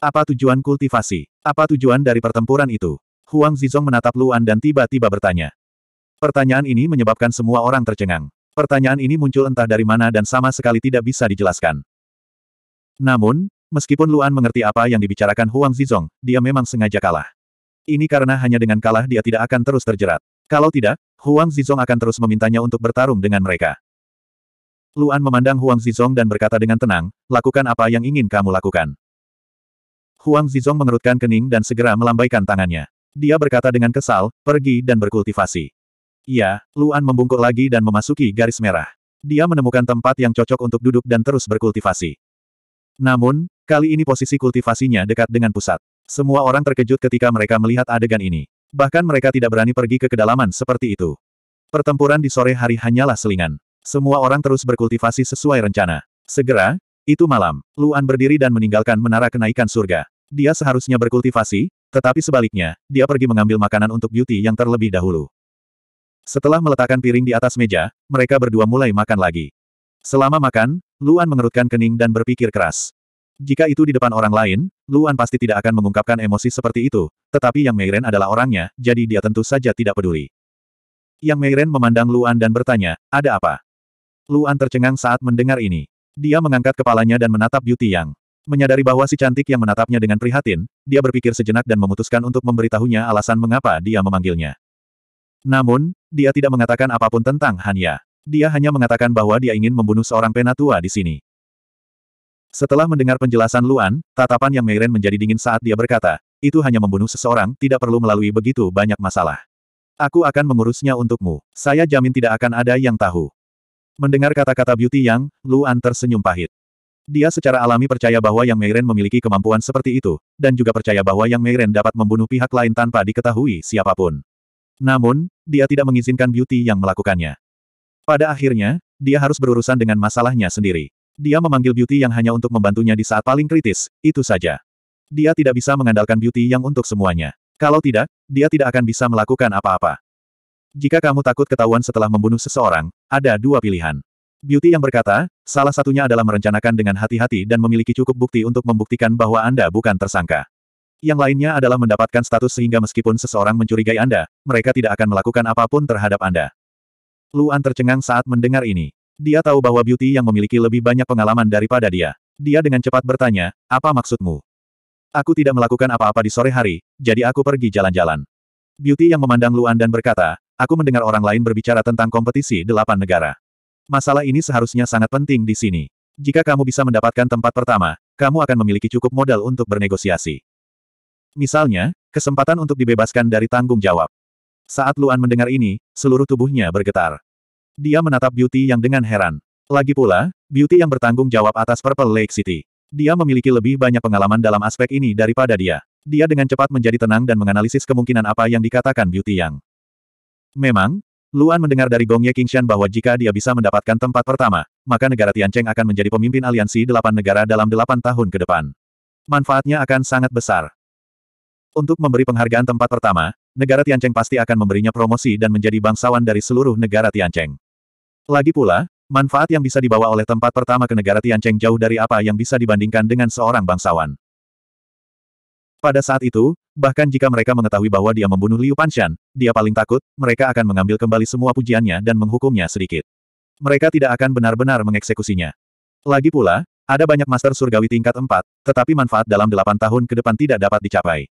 Apa tujuan kultivasi? Apa tujuan dari pertempuran itu? Huang Zizong menatap Luan dan tiba-tiba bertanya. Pertanyaan ini menyebabkan semua orang tercengang. Pertanyaan ini muncul entah dari mana dan sama sekali tidak bisa dijelaskan. Namun, meskipun Luan mengerti apa yang dibicarakan Huang Zizong, dia memang sengaja kalah. Ini karena hanya dengan kalah dia tidak akan terus terjerat. Kalau tidak, Huang Zizong akan terus memintanya untuk bertarung dengan mereka. Luan memandang Huang Zizong dan berkata dengan tenang, lakukan apa yang ingin kamu lakukan. Huang Zizong mengerutkan kening dan segera melambaikan tangannya. Dia berkata dengan kesal, pergi dan berkultivasi. Iya, Luan membungkuk lagi dan memasuki garis merah. Dia menemukan tempat yang cocok untuk duduk dan terus berkultivasi. Namun, kali ini posisi kultivasinya dekat dengan pusat. Semua orang terkejut ketika mereka melihat adegan ini. Bahkan mereka tidak berani pergi ke kedalaman seperti itu. Pertempuran di sore hari hanyalah selingan. Semua orang terus berkultivasi sesuai rencana. Segera, itu malam, Luan berdiri dan meninggalkan menara kenaikan surga. Dia seharusnya berkultivasi, tetapi sebaliknya, dia pergi mengambil makanan untuk Beauty yang terlebih dahulu. Setelah meletakkan piring di atas meja, mereka berdua mulai makan lagi. Selama makan, Luan mengerutkan kening dan berpikir keras. Jika itu di depan orang lain, Luan pasti tidak akan mengungkapkan emosi seperti itu, tetapi Yang Meiren adalah orangnya, jadi dia tentu saja tidak peduli. Yang Meiren memandang Luan dan bertanya, ada apa? Luan tercengang saat mendengar ini. Dia mengangkat kepalanya dan menatap Beauty Yang. Menyadari bahwa si cantik yang menatapnya dengan prihatin, dia berpikir sejenak dan memutuskan untuk memberitahunya alasan mengapa dia memanggilnya. Namun, dia tidak mengatakan apapun tentang Hanya. Dia hanya mengatakan bahwa dia ingin membunuh seorang penatua di sini. Setelah mendengar penjelasan Luan, tatapan yang Meiren menjadi dingin saat dia berkata, itu hanya membunuh seseorang, tidak perlu melalui begitu banyak masalah. Aku akan mengurusnya untukmu. Saya jamin tidak akan ada yang tahu. Mendengar kata-kata Beauty Yang, Luan tersenyum pahit. Dia secara alami percaya bahwa Yang Meiren memiliki kemampuan seperti itu, dan juga percaya bahwa Yang Meiren dapat membunuh pihak lain tanpa diketahui siapapun. Namun, dia tidak mengizinkan Beauty Yang melakukannya. Pada akhirnya, dia harus berurusan dengan masalahnya sendiri. Dia memanggil Beauty yang hanya untuk membantunya di saat paling kritis, itu saja. Dia tidak bisa mengandalkan Beauty yang untuk semuanya. Kalau tidak, dia tidak akan bisa melakukan apa-apa. Jika kamu takut ketahuan setelah membunuh seseorang, ada dua pilihan. Beauty yang berkata, salah satunya adalah merencanakan dengan hati-hati dan memiliki cukup bukti untuk membuktikan bahwa Anda bukan tersangka. Yang lainnya adalah mendapatkan status sehingga meskipun seseorang mencurigai Anda, mereka tidak akan melakukan apapun terhadap Anda. Luan tercengang saat mendengar ini. Dia tahu bahwa Beauty yang memiliki lebih banyak pengalaman daripada dia. Dia dengan cepat bertanya, apa maksudmu? Aku tidak melakukan apa-apa di sore hari, jadi aku pergi jalan-jalan. Beauty yang memandang Luan dan berkata, aku mendengar orang lain berbicara tentang kompetisi delapan negara. Masalah ini seharusnya sangat penting di sini. Jika kamu bisa mendapatkan tempat pertama, kamu akan memiliki cukup modal untuk bernegosiasi. Misalnya, kesempatan untuk dibebaskan dari tanggung jawab. Saat Luan mendengar ini, seluruh tubuhnya bergetar. Dia menatap Beauty yang dengan heran. Lagi pula, Beauty yang bertanggung jawab atas Purple Lake City. Dia memiliki lebih banyak pengalaman dalam aspek ini daripada dia. Dia dengan cepat menjadi tenang dan menganalisis kemungkinan apa yang dikatakan Beauty Yang. Memang, Luan mendengar dari Ye Qingshan bahwa jika dia bisa mendapatkan tempat pertama, maka negara Tiancheng akan menjadi pemimpin aliansi delapan negara dalam delapan tahun ke depan. Manfaatnya akan sangat besar. Untuk memberi penghargaan tempat pertama, negara Tiancheng pasti akan memberinya promosi dan menjadi bangsawan dari seluruh negara Tiancheng. Lagi pula, manfaat yang bisa dibawa oleh tempat pertama ke negara Tiancheng jauh dari apa yang bisa dibandingkan dengan seorang bangsawan. Pada saat itu, bahkan jika mereka mengetahui bahwa dia membunuh Liu Panshan, dia paling takut, mereka akan mengambil kembali semua pujiannya dan menghukumnya sedikit. Mereka tidak akan benar-benar mengeksekusinya. Lagi pula, ada banyak master surgawi tingkat 4, tetapi manfaat dalam 8 tahun ke depan tidak dapat dicapai.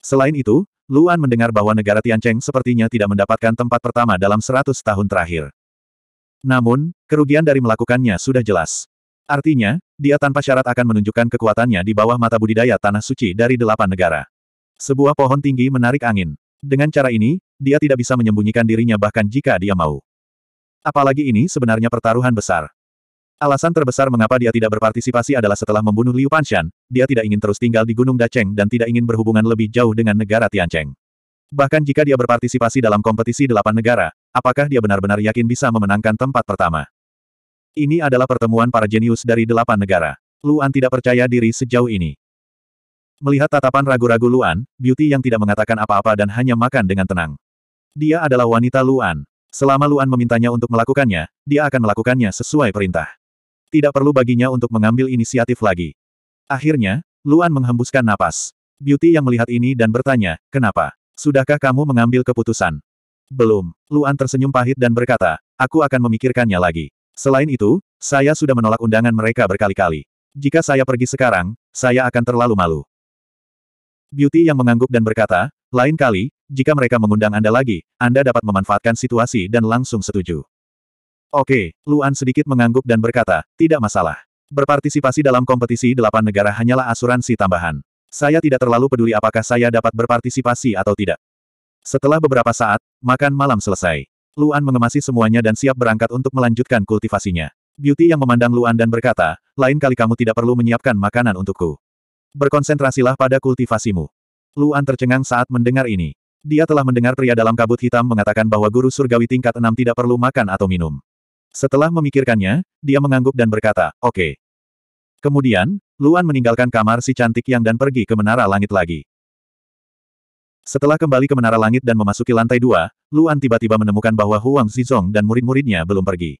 Selain itu, Luan mendengar bahwa negara Tiancheng sepertinya tidak mendapatkan tempat pertama dalam seratus tahun terakhir. Namun, kerugian dari melakukannya sudah jelas. Artinya, dia tanpa syarat akan menunjukkan kekuatannya di bawah mata budidaya Tanah Suci dari delapan negara. Sebuah pohon tinggi menarik angin. Dengan cara ini, dia tidak bisa menyembunyikan dirinya bahkan jika dia mau. Apalagi ini sebenarnya pertaruhan besar. Alasan terbesar mengapa dia tidak berpartisipasi adalah setelah membunuh Liu Panshan, dia tidak ingin terus tinggal di Gunung Dacheng dan tidak ingin berhubungan lebih jauh dengan negara Tiancheng. Bahkan jika dia berpartisipasi dalam kompetisi delapan negara, apakah dia benar-benar yakin bisa memenangkan tempat pertama? Ini adalah pertemuan para jenius dari delapan negara. Luan tidak percaya diri sejauh ini. Melihat tatapan ragu-ragu Luan, Beauty yang tidak mengatakan apa-apa dan hanya makan dengan tenang. Dia adalah wanita Luan. Selama Luan memintanya untuk melakukannya, dia akan melakukannya sesuai perintah. Tidak perlu baginya untuk mengambil inisiatif lagi. Akhirnya, Luan menghembuskan napas. Beauty yang melihat ini dan bertanya, kenapa? Sudahkah kamu mengambil keputusan? Belum. Luan tersenyum pahit dan berkata, aku akan memikirkannya lagi. Selain itu, saya sudah menolak undangan mereka berkali-kali. Jika saya pergi sekarang, saya akan terlalu malu. Beauty yang mengangguk dan berkata, lain kali, jika mereka mengundang Anda lagi, Anda dapat memanfaatkan situasi dan langsung setuju. Oke, Luan sedikit mengangguk dan berkata, tidak masalah. Berpartisipasi dalam kompetisi delapan negara hanyalah asuransi tambahan. Saya tidak terlalu peduli apakah saya dapat berpartisipasi atau tidak. Setelah beberapa saat, makan malam selesai. Luan mengemasi semuanya dan siap berangkat untuk melanjutkan kultivasinya. Beauty yang memandang Luan dan berkata, lain kali kamu tidak perlu menyiapkan makanan untukku. Berkonsentrasilah pada kultivasimu. Luan tercengang saat mendengar ini. Dia telah mendengar pria dalam kabut hitam mengatakan bahwa guru surgawi tingkat enam tidak perlu makan atau minum. Setelah memikirkannya, dia mengangguk dan berkata, oke. Okay. Kemudian, Luan meninggalkan kamar si cantik yang dan pergi ke menara langit lagi. Setelah kembali ke menara langit dan memasuki lantai dua, Luan tiba-tiba menemukan bahwa Huang Zizong dan murid-muridnya belum pergi.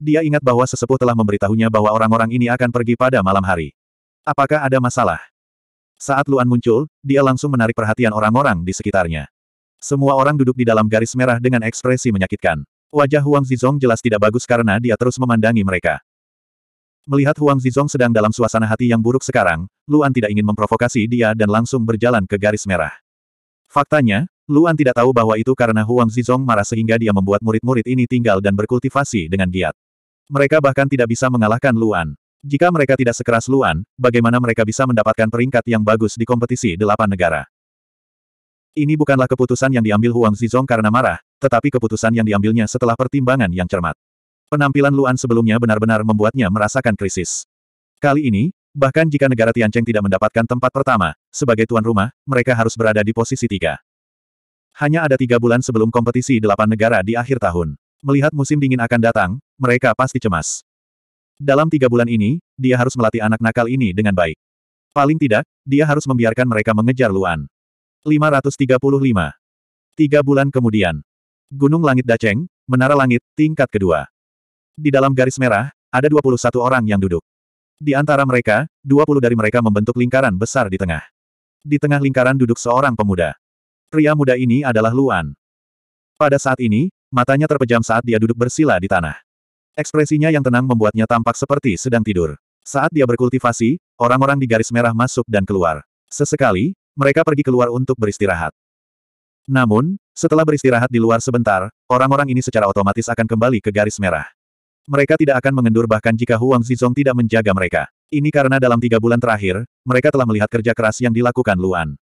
Dia ingat bahwa sesepuh telah memberitahunya bahwa orang-orang ini akan pergi pada malam hari. Apakah ada masalah? Saat Luan muncul, dia langsung menarik perhatian orang-orang di sekitarnya. Semua orang duduk di dalam garis merah dengan ekspresi menyakitkan. Wajah Huang Zizong jelas tidak bagus karena dia terus memandangi mereka. Melihat Huang Zizong sedang dalam suasana hati yang buruk sekarang, Luan tidak ingin memprovokasi dia dan langsung berjalan ke garis merah. Faktanya, Luan tidak tahu bahwa itu karena Huang Zizong marah sehingga dia membuat murid-murid ini tinggal dan berkultivasi dengan giat. Mereka bahkan tidak bisa mengalahkan Luan. Jika mereka tidak sekeras Luan, bagaimana mereka bisa mendapatkan peringkat yang bagus di kompetisi delapan negara? Ini bukanlah keputusan yang diambil Huang Zizong karena marah, tetapi keputusan yang diambilnya setelah pertimbangan yang cermat. Penampilan Luan sebelumnya benar-benar membuatnya merasakan krisis. Kali ini, bahkan jika negara Tiancheng tidak mendapatkan tempat pertama, sebagai tuan rumah, mereka harus berada di posisi tiga. Hanya ada tiga bulan sebelum kompetisi delapan negara di akhir tahun. Melihat musim dingin akan datang, mereka pasti cemas. Dalam tiga bulan ini, dia harus melatih anak nakal ini dengan baik. Paling tidak, dia harus membiarkan mereka mengejar Luan. 535. Tiga bulan kemudian, Gunung Langit Daceng, Menara Langit, tingkat kedua. Di dalam garis merah, ada 21 orang yang duduk. Di antara mereka, 20 dari mereka membentuk lingkaran besar di tengah. Di tengah lingkaran duduk seorang pemuda. Pria muda ini adalah Luan. Pada saat ini, matanya terpejam saat dia duduk bersila di tanah. Ekspresinya yang tenang membuatnya tampak seperti sedang tidur. Saat dia berkultivasi, orang-orang di garis merah masuk dan keluar. Sesekali, mereka pergi keluar untuk beristirahat. Namun, setelah beristirahat di luar sebentar, orang-orang ini secara otomatis akan kembali ke garis merah. Mereka tidak akan mengendur bahkan jika Huang Zizong tidak menjaga mereka. Ini karena dalam tiga bulan terakhir, mereka telah melihat kerja keras yang dilakukan Luan.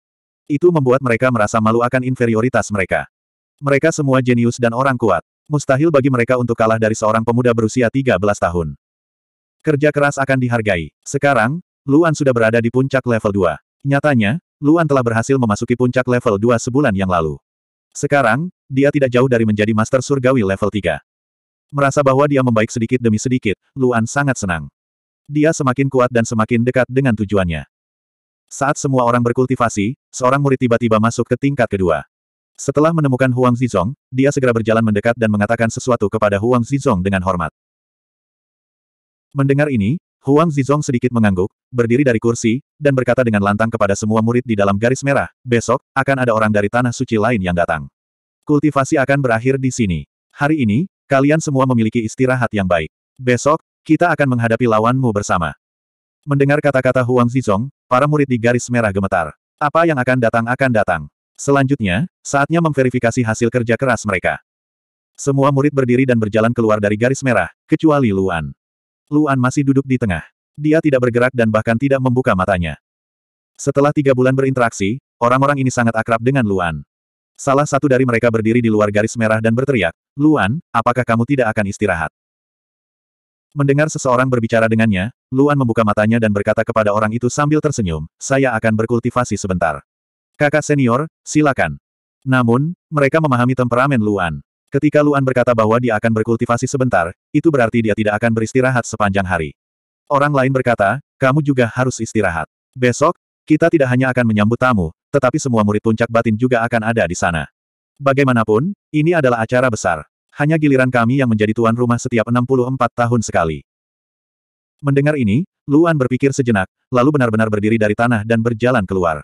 Itu membuat mereka merasa malu akan inferioritas mereka. Mereka semua jenius dan orang kuat. Mustahil bagi mereka untuk kalah dari seorang pemuda berusia 13 tahun. Kerja keras akan dihargai. Sekarang, Luan sudah berada di puncak level 2. Nyatanya, Luan telah berhasil memasuki puncak level 2 sebulan yang lalu. Sekarang, dia tidak jauh dari menjadi Master Surgawi level 3. Merasa bahwa dia membaik sedikit demi sedikit, Luan sangat senang. Dia semakin kuat dan semakin dekat dengan tujuannya. Saat semua orang berkultivasi, seorang murid tiba-tiba masuk ke tingkat kedua. Setelah menemukan Huang Zizong, dia segera berjalan mendekat dan mengatakan sesuatu kepada Huang Zizong dengan hormat. Mendengar ini, Huang Zizong sedikit mengangguk, berdiri dari kursi, dan berkata dengan lantang kepada semua murid di dalam garis merah, besok, akan ada orang dari tanah suci lain yang datang. Kultivasi akan berakhir di sini. Hari ini, kalian semua memiliki istirahat yang baik. Besok, kita akan menghadapi lawanmu bersama. Mendengar kata-kata Huang Zizong, para murid di garis merah gemetar. Apa yang akan datang akan datang. Selanjutnya, saatnya memverifikasi hasil kerja keras mereka. Semua murid berdiri dan berjalan keluar dari garis merah, kecuali Luan. Luan masih duduk di tengah. Dia tidak bergerak dan bahkan tidak membuka matanya. Setelah tiga bulan berinteraksi, orang-orang ini sangat akrab dengan Luan. Salah satu dari mereka berdiri di luar garis merah dan berteriak, Luan, apakah kamu tidak akan istirahat? Mendengar seseorang berbicara dengannya, Luan membuka matanya dan berkata kepada orang itu sambil tersenyum, saya akan berkultivasi sebentar. Kakak senior, silakan. Namun, mereka memahami temperamen Luan. Ketika Luan berkata bahwa dia akan berkultivasi sebentar, itu berarti dia tidak akan beristirahat sepanjang hari. Orang lain berkata, kamu juga harus istirahat. Besok, kita tidak hanya akan menyambut tamu, tetapi semua murid puncak batin juga akan ada di sana. Bagaimanapun, ini adalah acara besar. Hanya giliran kami yang menjadi tuan rumah setiap 64 tahun sekali. Mendengar ini, Luan berpikir sejenak, lalu benar-benar berdiri dari tanah dan berjalan keluar.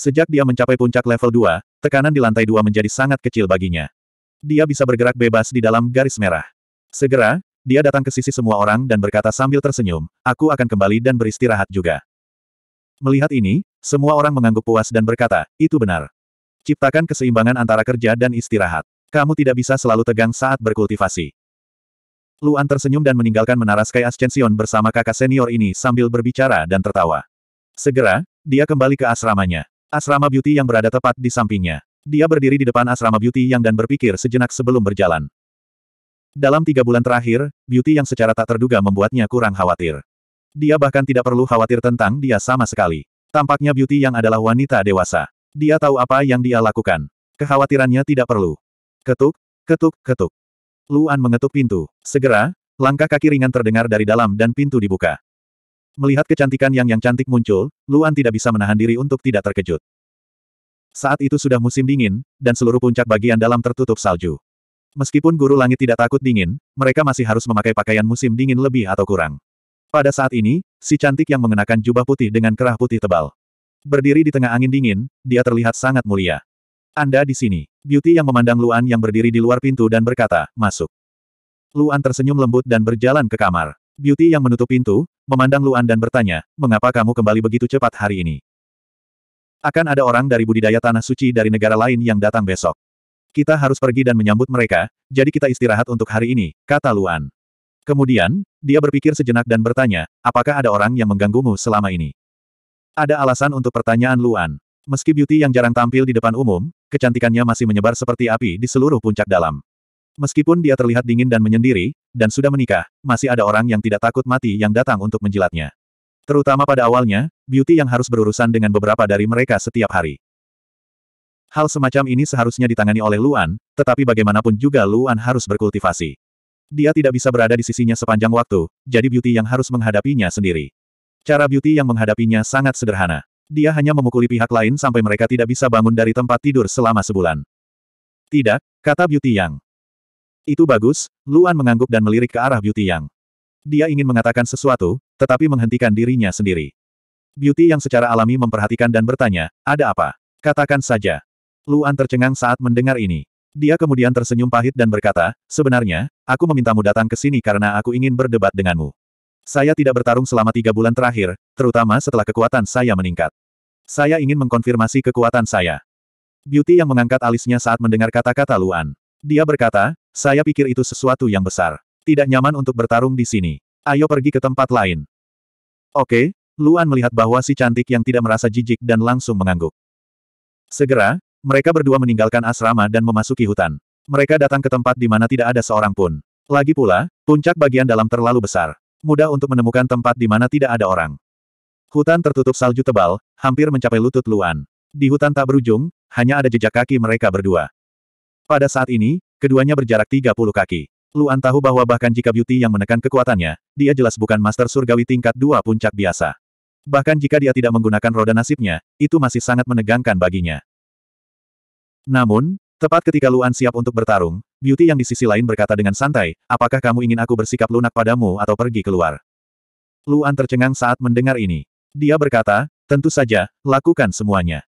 Sejak dia mencapai puncak level 2, tekanan di lantai 2 menjadi sangat kecil baginya dia bisa bergerak bebas di dalam garis merah. Segera, dia datang ke sisi semua orang dan berkata sambil tersenyum, aku akan kembali dan beristirahat juga. Melihat ini, semua orang mengangguk puas dan berkata, itu benar. Ciptakan keseimbangan antara kerja dan istirahat. Kamu tidak bisa selalu tegang saat berkultivasi. Luan tersenyum dan meninggalkan menara Sky Ascension bersama kakak senior ini sambil berbicara dan tertawa. Segera, dia kembali ke asramanya. Asrama Beauty yang berada tepat di sampingnya. Dia berdiri di depan asrama Beauty Yang dan berpikir sejenak sebelum berjalan. Dalam tiga bulan terakhir, Beauty Yang secara tak terduga membuatnya kurang khawatir. Dia bahkan tidak perlu khawatir tentang dia sama sekali. Tampaknya Beauty Yang adalah wanita dewasa. Dia tahu apa yang dia lakukan. Kekhawatirannya tidak perlu. Ketuk, ketuk, ketuk. Luan mengetuk pintu. Segera, langkah kaki ringan terdengar dari dalam dan pintu dibuka. Melihat kecantikan yang yang cantik muncul, Luan tidak bisa menahan diri untuk tidak terkejut. Saat itu sudah musim dingin, dan seluruh puncak bagian dalam tertutup salju. Meskipun guru langit tidak takut dingin, mereka masih harus memakai pakaian musim dingin lebih atau kurang. Pada saat ini, si cantik yang mengenakan jubah putih dengan kerah putih tebal. Berdiri di tengah angin dingin, dia terlihat sangat mulia. Anda di sini. Beauty yang memandang Luan yang berdiri di luar pintu dan berkata, masuk. Luan tersenyum lembut dan berjalan ke kamar. Beauty yang menutup pintu, memandang Luan dan bertanya, mengapa kamu kembali begitu cepat hari ini? Akan ada orang dari budidaya tanah suci dari negara lain yang datang besok. Kita harus pergi dan menyambut mereka, jadi kita istirahat untuk hari ini, kata Luan. Kemudian, dia berpikir sejenak dan bertanya, apakah ada orang yang mengganggumu selama ini? Ada alasan untuk pertanyaan Luan. Meski Beauty yang jarang tampil di depan umum, kecantikannya masih menyebar seperti api di seluruh puncak dalam. Meskipun dia terlihat dingin dan menyendiri, dan sudah menikah, masih ada orang yang tidak takut mati yang datang untuk menjilatnya. Terutama pada awalnya, Beauty yang harus berurusan dengan beberapa dari mereka setiap hari. Hal semacam ini seharusnya ditangani oleh Luan, tetapi bagaimanapun juga Luan harus berkultivasi. Dia tidak bisa berada di sisinya sepanjang waktu, jadi Beauty yang harus menghadapinya sendiri. Cara Beauty yang menghadapinya sangat sederhana. Dia hanya memukuli pihak lain sampai mereka tidak bisa bangun dari tempat tidur selama sebulan. Tidak, kata Beauty Yang. Itu bagus, Luan mengangguk dan melirik ke arah Beauty Yang. Dia ingin mengatakan sesuatu, tetapi menghentikan dirinya sendiri. Beauty yang secara alami memperhatikan dan bertanya, ada apa? Katakan saja. Luan tercengang saat mendengar ini. Dia kemudian tersenyum pahit dan berkata, sebenarnya, aku memintamu datang ke sini karena aku ingin berdebat denganmu. Saya tidak bertarung selama tiga bulan terakhir, terutama setelah kekuatan saya meningkat. Saya ingin mengkonfirmasi kekuatan saya. Beauty yang mengangkat alisnya saat mendengar kata-kata Luan. Dia berkata, saya pikir itu sesuatu yang besar. Tidak nyaman untuk bertarung di sini. Ayo pergi ke tempat lain. Oke, Luan melihat bahwa si cantik yang tidak merasa jijik dan langsung mengangguk. Segera, mereka berdua meninggalkan asrama dan memasuki hutan. Mereka datang ke tempat di mana tidak ada seorang pun. Lagi pula, puncak bagian dalam terlalu besar. Mudah untuk menemukan tempat di mana tidak ada orang. Hutan tertutup salju tebal, hampir mencapai lutut Luan. Di hutan tak berujung, hanya ada jejak kaki mereka berdua. Pada saat ini, keduanya berjarak 30 kaki. Luan tahu bahwa bahkan jika Beauty yang menekan kekuatannya, dia jelas bukan Master Surgawi tingkat dua puncak biasa. Bahkan jika dia tidak menggunakan roda nasibnya, itu masih sangat menegangkan baginya. Namun, tepat ketika Luan siap untuk bertarung, Beauty yang di sisi lain berkata dengan santai, apakah kamu ingin aku bersikap lunak padamu atau pergi keluar? Luan tercengang saat mendengar ini. Dia berkata, tentu saja, lakukan semuanya.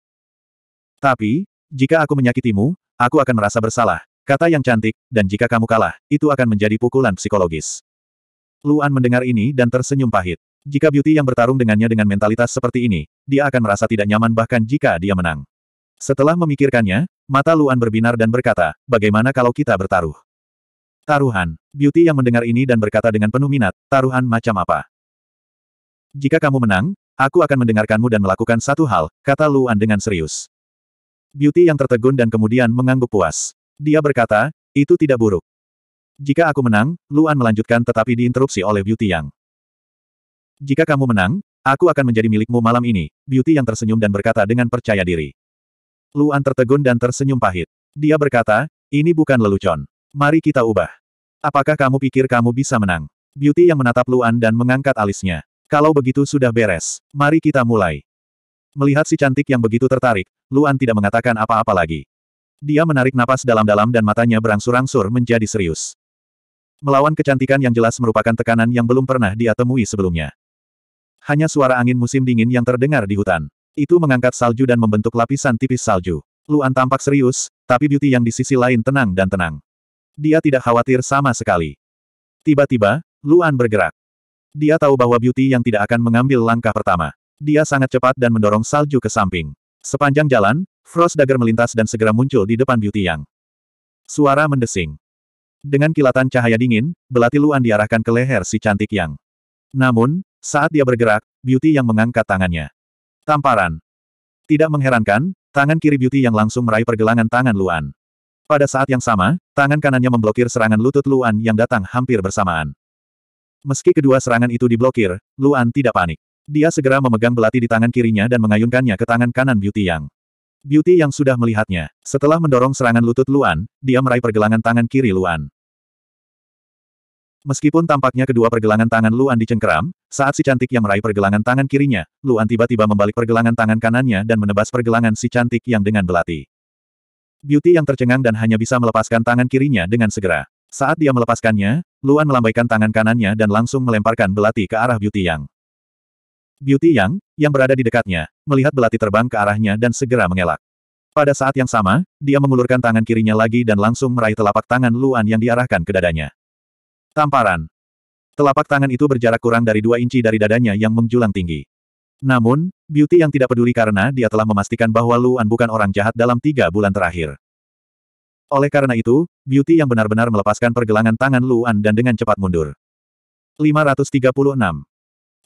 Tapi, jika aku menyakitimu, aku akan merasa bersalah, Kata yang cantik, dan jika kamu kalah, itu akan menjadi pukulan psikologis. Luan mendengar ini dan tersenyum pahit. Jika Beauty yang bertarung dengannya dengan mentalitas seperti ini, dia akan merasa tidak nyaman bahkan jika dia menang. Setelah memikirkannya, mata Luan berbinar dan berkata, bagaimana kalau kita bertaruh? Taruhan. Beauty yang mendengar ini dan berkata dengan penuh minat, taruhan macam apa? Jika kamu menang, aku akan mendengarkanmu dan melakukan satu hal, kata Luan dengan serius. Beauty yang tertegun dan kemudian mengangguk puas. Dia berkata, itu tidak buruk. Jika aku menang, Luan melanjutkan tetapi diinterupsi oleh Beauty Yang. Jika kamu menang, aku akan menjadi milikmu malam ini, Beauty yang tersenyum dan berkata dengan percaya diri. Luan tertegun dan tersenyum pahit. Dia berkata, ini bukan lelucon. Mari kita ubah. Apakah kamu pikir kamu bisa menang? Beauty yang menatap Luan dan mengangkat alisnya. Kalau begitu sudah beres, mari kita mulai. Melihat si cantik yang begitu tertarik, Luan tidak mengatakan apa-apa lagi. Dia menarik napas dalam-dalam dan matanya berangsur-angsur menjadi serius. Melawan kecantikan yang jelas merupakan tekanan yang belum pernah dia temui sebelumnya. Hanya suara angin musim dingin yang terdengar di hutan. Itu mengangkat salju dan membentuk lapisan tipis salju. Luan tampak serius, tapi Beauty yang di sisi lain tenang dan tenang. Dia tidak khawatir sama sekali. Tiba-tiba, Luan bergerak. Dia tahu bahwa Beauty yang tidak akan mengambil langkah pertama. Dia sangat cepat dan mendorong salju ke samping. Sepanjang jalan, Frost Dagger melintas dan segera muncul di depan Beauty Yang. Suara mendesing. Dengan kilatan cahaya dingin, belati Luan diarahkan ke leher si cantik Yang. Namun, saat dia bergerak, Beauty Yang mengangkat tangannya. Tamparan. Tidak mengherankan, tangan kiri Beauty Yang langsung meraih pergelangan tangan Luan. Pada saat yang sama, tangan kanannya memblokir serangan lutut Luan yang datang hampir bersamaan. Meski kedua serangan itu diblokir, Luan tidak panik. Dia segera memegang belati di tangan kirinya dan mengayunkannya ke tangan kanan Beauty Yang. Beauty Yang sudah melihatnya. Setelah mendorong serangan lutut Luan, dia meraih pergelangan tangan kiri Luan. Meskipun tampaknya kedua pergelangan tangan Luan dicengkeram, saat si cantik yang meraih pergelangan tangan kirinya, Luan tiba-tiba membalik pergelangan tangan kanannya dan menebas pergelangan si cantik yang dengan belati. Beauty yang tercengang dan hanya bisa melepaskan tangan kirinya dengan segera. Saat dia melepaskannya, Luan melambaikan tangan kanannya dan langsung melemparkan belati ke arah Beauty Yang. Beauty Yang, yang berada di dekatnya, melihat belati terbang ke arahnya dan segera mengelak. Pada saat yang sama, dia mengulurkan tangan kirinya lagi dan langsung meraih telapak tangan Luan yang diarahkan ke dadanya. Tamparan. Telapak tangan itu berjarak kurang dari dua inci dari dadanya yang menjulang tinggi. Namun, Beauty yang tidak peduli karena dia telah memastikan bahwa Luan bukan orang jahat dalam tiga bulan terakhir. Oleh karena itu, Beauty yang benar-benar melepaskan pergelangan tangan Luan dan dengan cepat mundur. 536.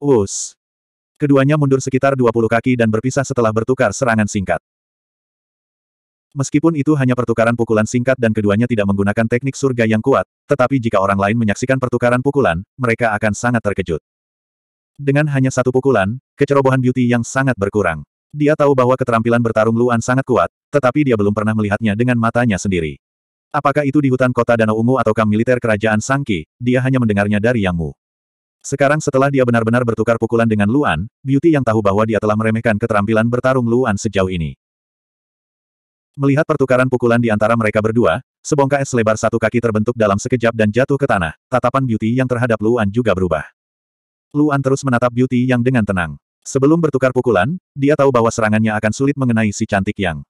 Us. Keduanya mundur sekitar 20 kaki dan berpisah setelah bertukar serangan singkat. Meskipun itu hanya pertukaran pukulan singkat dan keduanya tidak menggunakan teknik surga yang kuat, tetapi jika orang lain menyaksikan pertukaran pukulan, mereka akan sangat terkejut. Dengan hanya satu pukulan, kecerobohan Beauty yang sangat berkurang. Dia tahu bahwa keterampilan bertarung Luan sangat kuat, tetapi dia belum pernah melihatnya dengan matanya sendiri. Apakah itu di hutan kota Danau Ungu atau kamp militer kerajaan Sangki, dia hanya mendengarnya dari Yang Mu. Sekarang setelah dia benar-benar bertukar pukulan dengan Luan, Beauty yang tahu bahwa dia telah meremehkan keterampilan bertarung Luan sejauh ini. Melihat pertukaran pukulan di antara mereka berdua, sebongkah es lebar satu kaki terbentuk dalam sekejap dan jatuh ke tanah, tatapan Beauty yang terhadap Luan juga berubah. Luan terus menatap Beauty yang dengan tenang. Sebelum bertukar pukulan, dia tahu bahwa serangannya akan sulit mengenai si cantik yang.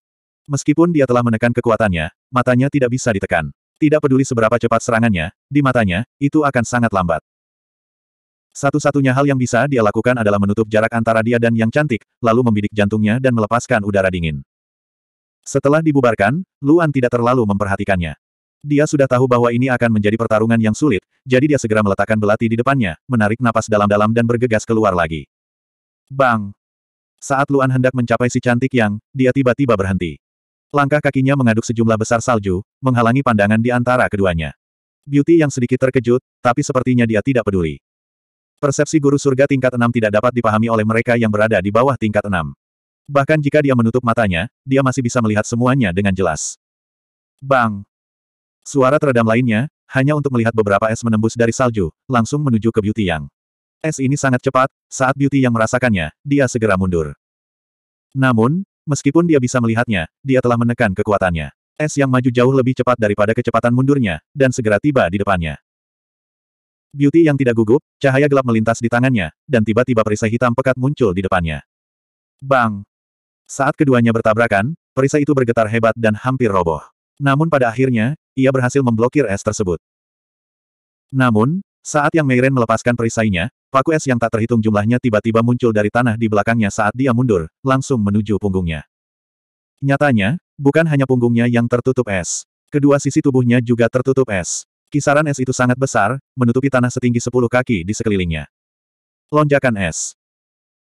Meskipun dia telah menekan kekuatannya, matanya tidak bisa ditekan. Tidak peduli seberapa cepat serangannya, di matanya, itu akan sangat lambat. Satu-satunya hal yang bisa dia lakukan adalah menutup jarak antara dia dan yang cantik, lalu membidik jantungnya dan melepaskan udara dingin. Setelah dibubarkan, Luan tidak terlalu memperhatikannya. Dia sudah tahu bahwa ini akan menjadi pertarungan yang sulit, jadi dia segera meletakkan belati di depannya, menarik napas dalam-dalam dan bergegas keluar lagi. Bang! Saat Luan hendak mencapai si cantik yang, dia tiba-tiba berhenti. Langkah kakinya mengaduk sejumlah besar salju, menghalangi pandangan di antara keduanya. Beauty yang sedikit terkejut, tapi sepertinya dia tidak peduli. Persepsi guru surga tingkat 6 tidak dapat dipahami oleh mereka yang berada di bawah tingkat 6. Bahkan jika dia menutup matanya, dia masih bisa melihat semuanya dengan jelas. Bang! Suara teredam lainnya, hanya untuk melihat beberapa es menembus dari salju, langsung menuju ke Beauty Yang. Es ini sangat cepat, saat Beauty Yang merasakannya, dia segera mundur. Namun, meskipun dia bisa melihatnya, dia telah menekan kekuatannya. Es yang maju jauh lebih cepat daripada kecepatan mundurnya, dan segera tiba di depannya. Beauty yang tidak gugup, cahaya gelap melintas di tangannya, dan tiba-tiba perisai hitam pekat muncul di depannya. Bang! Saat keduanya bertabrakan, perisai itu bergetar hebat dan hampir roboh. Namun pada akhirnya, ia berhasil memblokir es tersebut. Namun, saat yang Meiren melepaskan perisainya, paku es yang tak terhitung jumlahnya tiba-tiba muncul dari tanah di belakangnya saat dia mundur, langsung menuju punggungnya. Nyatanya, bukan hanya punggungnya yang tertutup es. Kedua sisi tubuhnya juga tertutup es. Kisaran es itu sangat besar, menutupi tanah setinggi 10 kaki di sekelilingnya. Lonjakan es.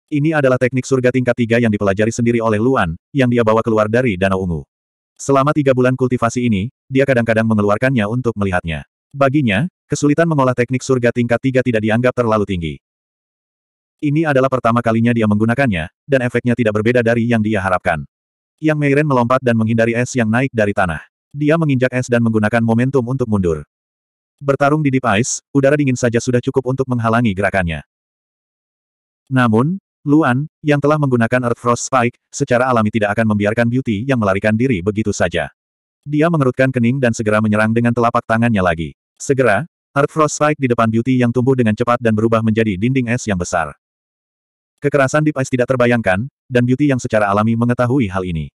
Ini adalah teknik surga tingkat tiga yang dipelajari sendiri oleh Luan, yang dia bawa keluar dari Danau Ungu. Selama tiga bulan kultivasi ini, dia kadang-kadang mengeluarkannya untuk melihatnya. Baginya, kesulitan mengolah teknik surga tingkat tiga tidak dianggap terlalu tinggi. Ini adalah pertama kalinya dia menggunakannya, dan efeknya tidak berbeda dari yang dia harapkan. Yang Meiren melompat dan menghindari es yang naik dari tanah. Dia menginjak es dan menggunakan momentum untuk mundur. Bertarung di Deep Ice, udara dingin saja sudah cukup untuk menghalangi gerakannya. Namun, Luan, yang telah menggunakan Earth Frost Spike, secara alami tidak akan membiarkan Beauty yang melarikan diri begitu saja. Dia mengerutkan kening dan segera menyerang dengan telapak tangannya lagi. Segera, Earth Frost Spike di depan Beauty yang tumbuh dengan cepat dan berubah menjadi dinding es yang besar. Kekerasan Deep Ice tidak terbayangkan, dan Beauty yang secara alami mengetahui hal ini.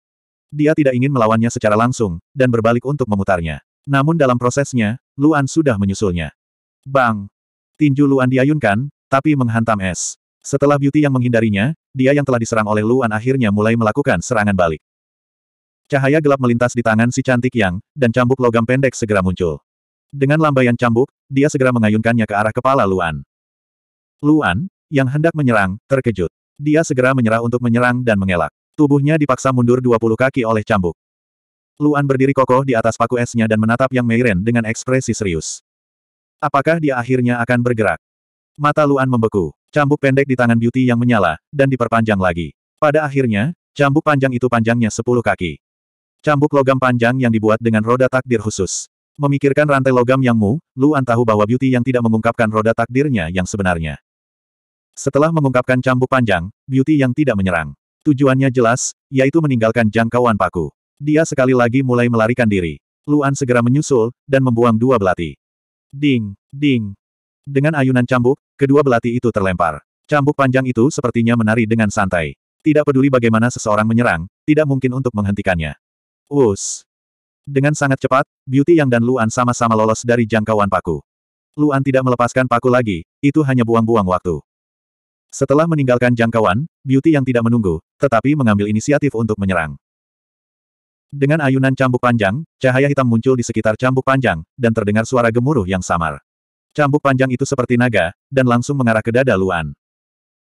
Dia tidak ingin melawannya secara langsung, dan berbalik untuk memutarnya. Namun dalam prosesnya, Luan sudah menyusulnya. Bang! Tinju Luan diayunkan, tapi menghantam es. Setelah Beauty yang menghindarinya, dia yang telah diserang oleh Luan akhirnya mulai melakukan serangan balik. Cahaya gelap melintas di tangan si cantik yang, dan cambuk logam pendek segera muncul. Dengan lambaian cambuk, dia segera mengayunkannya ke arah kepala Luan. Luan, yang hendak menyerang, terkejut. Dia segera menyerah untuk menyerang dan mengelak. Tubuhnya dipaksa mundur 20 kaki oleh cambuk. Luan berdiri kokoh di atas paku esnya dan menatap Yang Meiren dengan ekspresi serius. Apakah dia akhirnya akan bergerak? Mata Luan membeku, cambuk pendek di tangan Beauty yang menyala, dan diperpanjang lagi. Pada akhirnya, cambuk panjang itu panjangnya sepuluh kaki. Cambuk logam panjang yang dibuat dengan roda takdir khusus. Memikirkan rantai logam yang mu, Luan tahu bahwa Beauty yang tidak mengungkapkan roda takdirnya yang sebenarnya. Setelah mengungkapkan cambuk panjang, Beauty yang tidak menyerang. Tujuannya jelas, yaitu meninggalkan jangkauan paku. Dia sekali lagi mulai melarikan diri. Luan segera menyusul, dan membuang dua belati. Ding, ding. Dengan ayunan cambuk, kedua belati itu terlempar. Cambuk panjang itu sepertinya menari dengan santai. Tidak peduli bagaimana seseorang menyerang, tidak mungkin untuk menghentikannya. Us. Dengan sangat cepat, Beauty Yang dan Luan sama-sama lolos dari jangkauan paku. Luan tidak melepaskan paku lagi, itu hanya buang-buang waktu. Setelah meninggalkan jangkauan, Beauty Yang tidak menunggu, tetapi mengambil inisiatif untuk menyerang. Dengan ayunan cambuk panjang, cahaya hitam muncul di sekitar cambuk panjang, dan terdengar suara gemuruh yang samar. Cambuk panjang itu seperti naga, dan langsung mengarah ke dada Luan.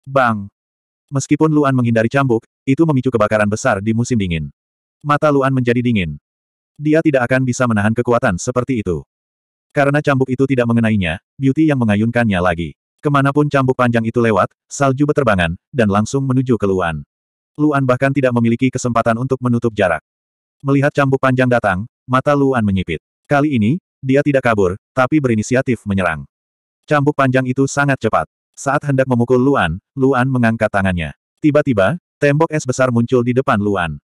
Bang! Meskipun Luan menghindari cambuk, itu memicu kebakaran besar di musim dingin. Mata Luan menjadi dingin. Dia tidak akan bisa menahan kekuatan seperti itu. Karena cambuk itu tidak mengenainya, Beauty yang mengayunkannya lagi. Kemanapun cambuk panjang itu lewat, salju beterbangan, dan langsung menuju ke Luan. Luan bahkan tidak memiliki kesempatan untuk menutup jarak. Melihat cambuk panjang datang, mata Luan menyipit. Kali ini, dia tidak kabur, tapi berinisiatif menyerang. Cambuk panjang itu sangat cepat. Saat hendak memukul Luan, Luan mengangkat tangannya. Tiba-tiba, tembok es besar muncul di depan Luan.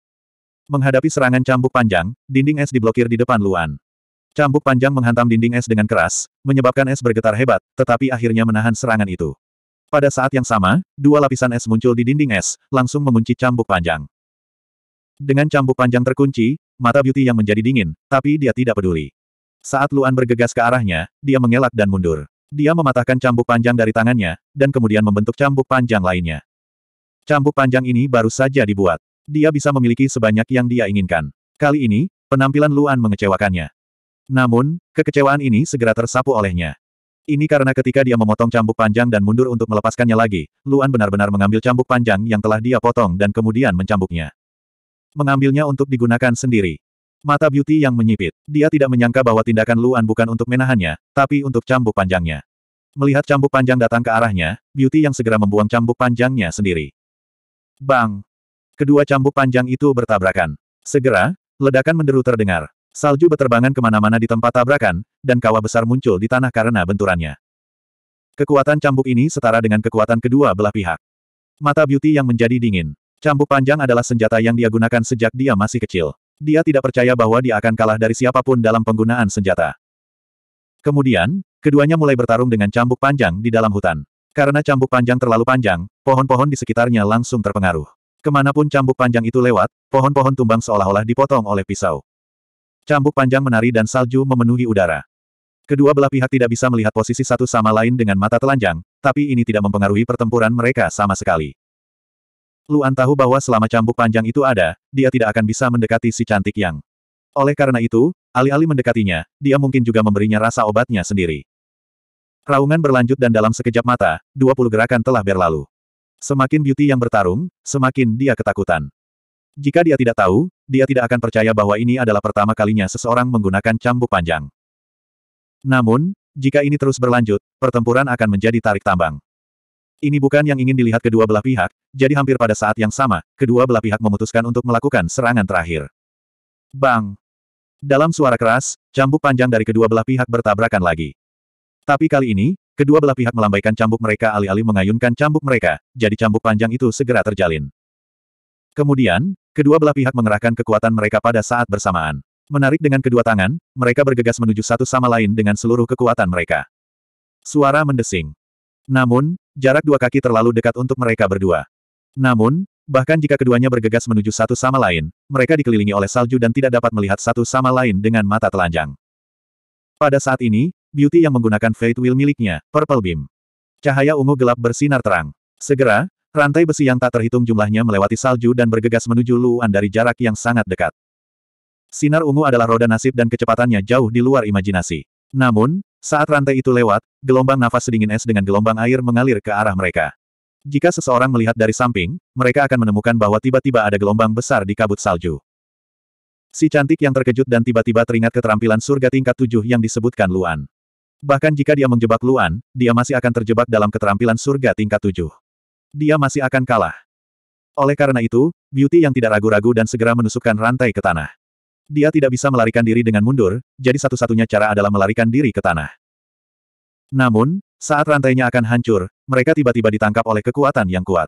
Menghadapi serangan cambuk panjang, dinding es diblokir di depan Luan. Cambuk panjang menghantam dinding es dengan keras, menyebabkan es bergetar hebat, tetapi akhirnya menahan serangan itu. Pada saat yang sama, dua lapisan es muncul di dinding es, langsung mengunci cambuk panjang. Dengan cambuk panjang terkunci, mata Beauty yang menjadi dingin, tapi dia tidak peduli. Saat Luan bergegas ke arahnya, dia mengelak dan mundur. Dia mematahkan cambuk panjang dari tangannya, dan kemudian membentuk cambuk panjang lainnya. Cambuk panjang ini baru saja dibuat. Dia bisa memiliki sebanyak yang dia inginkan. Kali ini, penampilan Luan mengecewakannya. Namun, kekecewaan ini segera tersapu olehnya. Ini karena ketika dia memotong cambuk panjang dan mundur untuk melepaskannya lagi, Luan benar-benar mengambil cambuk panjang yang telah dia potong dan kemudian mencambuknya mengambilnya untuk digunakan sendiri. Mata Beauty yang menyipit. Dia tidak menyangka bahwa tindakan Luan bukan untuk menahannya, tapi untuk cambuk panjangnya. Melihat cambuk panjang datang ke arahnya, Beauty yang segera membuang cambuk panjangnya sendiri. Bang! Kedua cambuk panjang itu bertabrakan. Segera, ledakan menderu terdengar. Salju berterbangan kemana-mana di tempat tabrakan, dan kawah besar muncul di tanah karena benturannya. Kekuatan cambuk ini setara dengan kekuatan kedua belah pihak. Mata Beauty yang menjadi dingin. Cambuk panjang adalah senjata yang dia gunakan sejak dia masih kecil. Dia tidak percaya bahwa dia akan kalah dari siapapun dalam penggunaan senjata. Kemudian, keduanya mulai bertarung dengan cambuk panjang di dalam hutan. Karena cambuk panjang terlalu panjang, pohon-pohon di sekitarnya langsung terpengaruh. Kemanapun cambuk panjang itu lewat, pohon-pohon tumbang seolah-olah dipotong oleh pisau. Cambuk panjang menari dan salju memenuhi udara. Kedua belah pihak tidak bisa melihat posisi satu sama lain dengan mata telanjang, tapi ini tidak mempengaruhi pertempuran mereka sama sekali. Luan tahu bahwa selama cambuk panjang itu ada, dia tidak akan bisa mendekati si cantik yang. Oleh karena itu, alih-alih mendekatinya, dia mungkin juga memberinya rasa obatnya sendiri. Raungan berlanjut dan dalam sekejap mata, 20 gerakan telah berlalu. Semakin beauty yang bertarung, semakin dia ketakutan. Jika dia tidak tahu, dia tidak akan percaya bahwa ini adalah pertama kalinya seseorang menggunakan cambuk panjang. Namun, jika ini terus berlanjut, pertempuran akan menjadi tarik tambang. Ini bukan yang ingin dilihat kedua belah pihak, jadi hampir pada saat yang sama, kedua belah pihak memutuskan untuk melakukan serangan terakhir. Bang! Dalam suara keras, cambuk panjang dari kedua belah pihak bertabrakan lagi. Tapi kali ini, kedua belah pihak melambaikan cambuk mereka alih-alih mengayunkan cambuk mereka, jadi cambuk panjang itu segera terjalin. Kemudian, kedua belah pihak mengerahkan kekuatan mereka pada saat bersamaan. Menarik dengan kedua tangan, mereka bergegas menuju satu sama lain dengan seluruh kekuatan mereka. Suara mendesing. Namun, jarak dua kaki terlalu dekat untuk mereka berdua. Namun, bahkan jika keduanya bergegas menuju satu sama lain, mereka dikelilingi oleh salju dan tidak dapat melihat satu sama lain dengan mata telanjang. Pada saat ini, Beauty yang menggunakan Fate Wheel miliknya, Purple Beam. Cahaya ungu gelap bersinar terang. Segera, rantai besi yang tak terhitung jumlahnya melewati salju dan bergegas menuju Luan dari jarak yang sangat dekat. Sinar ungu adalah roda nasib dan kecepatannya jauh di luar imajinasi. Namun, saat rantai itu lewat, gelombang nafas sedingin es dengan gelombang air mengalir ke arah mereka. Jika seseorang melihat dari samping, mereka akan menemukan bahwa tiba-tiba ada gelombang besar di kabut salju. Si cantik yang terkejut dan tiba-tiba teringat keterampilan surga tingkat tujuh yang disebutkan Luan. Bahkan jika dia menjebak Luan, dia masih akan terjebak dalam keterampilan surga tingkat tujuh. Dia masih akan kalah. Oleh karena itu, Beauty yang tidak ragu-ragu dan segera menusukkan rantai ke tanah. Dia tidak bisa melarikan diri dengan mundur, jadi satu-satunya cara adalah melarikan diri ke tanah. Namun, saat rantainya akan hancur, mereka tiba-tiba ditangkap oleh kekuatan yang kuat.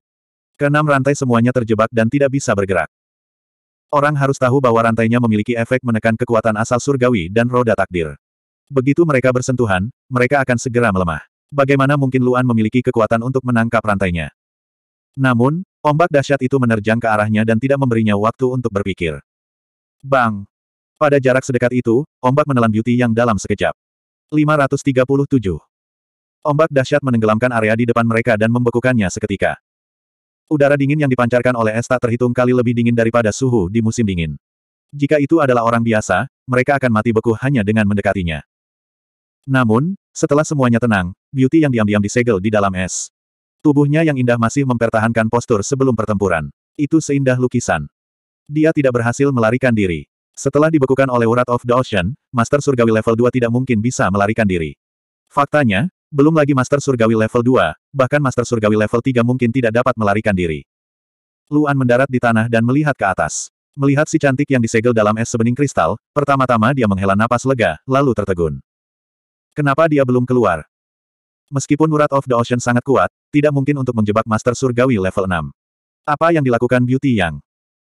Keenam rantai semuanya terjebak dan tidak bisa bergerak. Orang harus tahu bahwa rantainya memiliki efek menekan kekuatan asal surgawi dan roda takdir. Begitu mereka bersentuhan, mereka akan segera melemah. Bagaimana mungkin Luan memiliki kekuatan untuk menangkap rantainya? Namun, ombak dahsyat itu menerjang ke arahnya dan tidak memberinya waktu untuk berpikir. Bang! Pada jarak sedekat itu, ombak menelan Beauty yang dalam sekejap. 537 Ombak dahsyat menenggelamkan area di depan mereka dan membekukannya seketika. Udara dingin yang dipancarkan oleh es tak terhitung kali lebih dingin daripada suhu di musim dingin. Jika itu adalah orang biasa, mereka akan mati beku hanya dengan mendekatinya. Namun, setelah semuanya tenang, Beauty yang diam-diam disegel di dalam es. Tubuhnya yang indah masih mempertahankan postur sebelum pertempuran. Itu seindah lukisan. Dia tidak berhasil melarikan diri. Setelah dibekukan oleh Urat of the Ocean, Master Surgawi level 2 tidak mungkin bisa melarikan diri. Faktanya, belum lagi Master Surgawi level 2, bahkan Master Surgawi level 3 mungkin tidak dapat melarikan diri. Luan mendarat di tanah dan melihat ke atas. Melihat si cantik yang disegel dalam es sebening kristal, pertama-tama dia menghela napas lega, lalu tertegun. Kenapa dia belum keluar? Meskipun urat of the ocean sangat kuat, tidak mungkin untuk menjebak Master Surgawi level 6. Apa yang dilakukan Beauty Yang?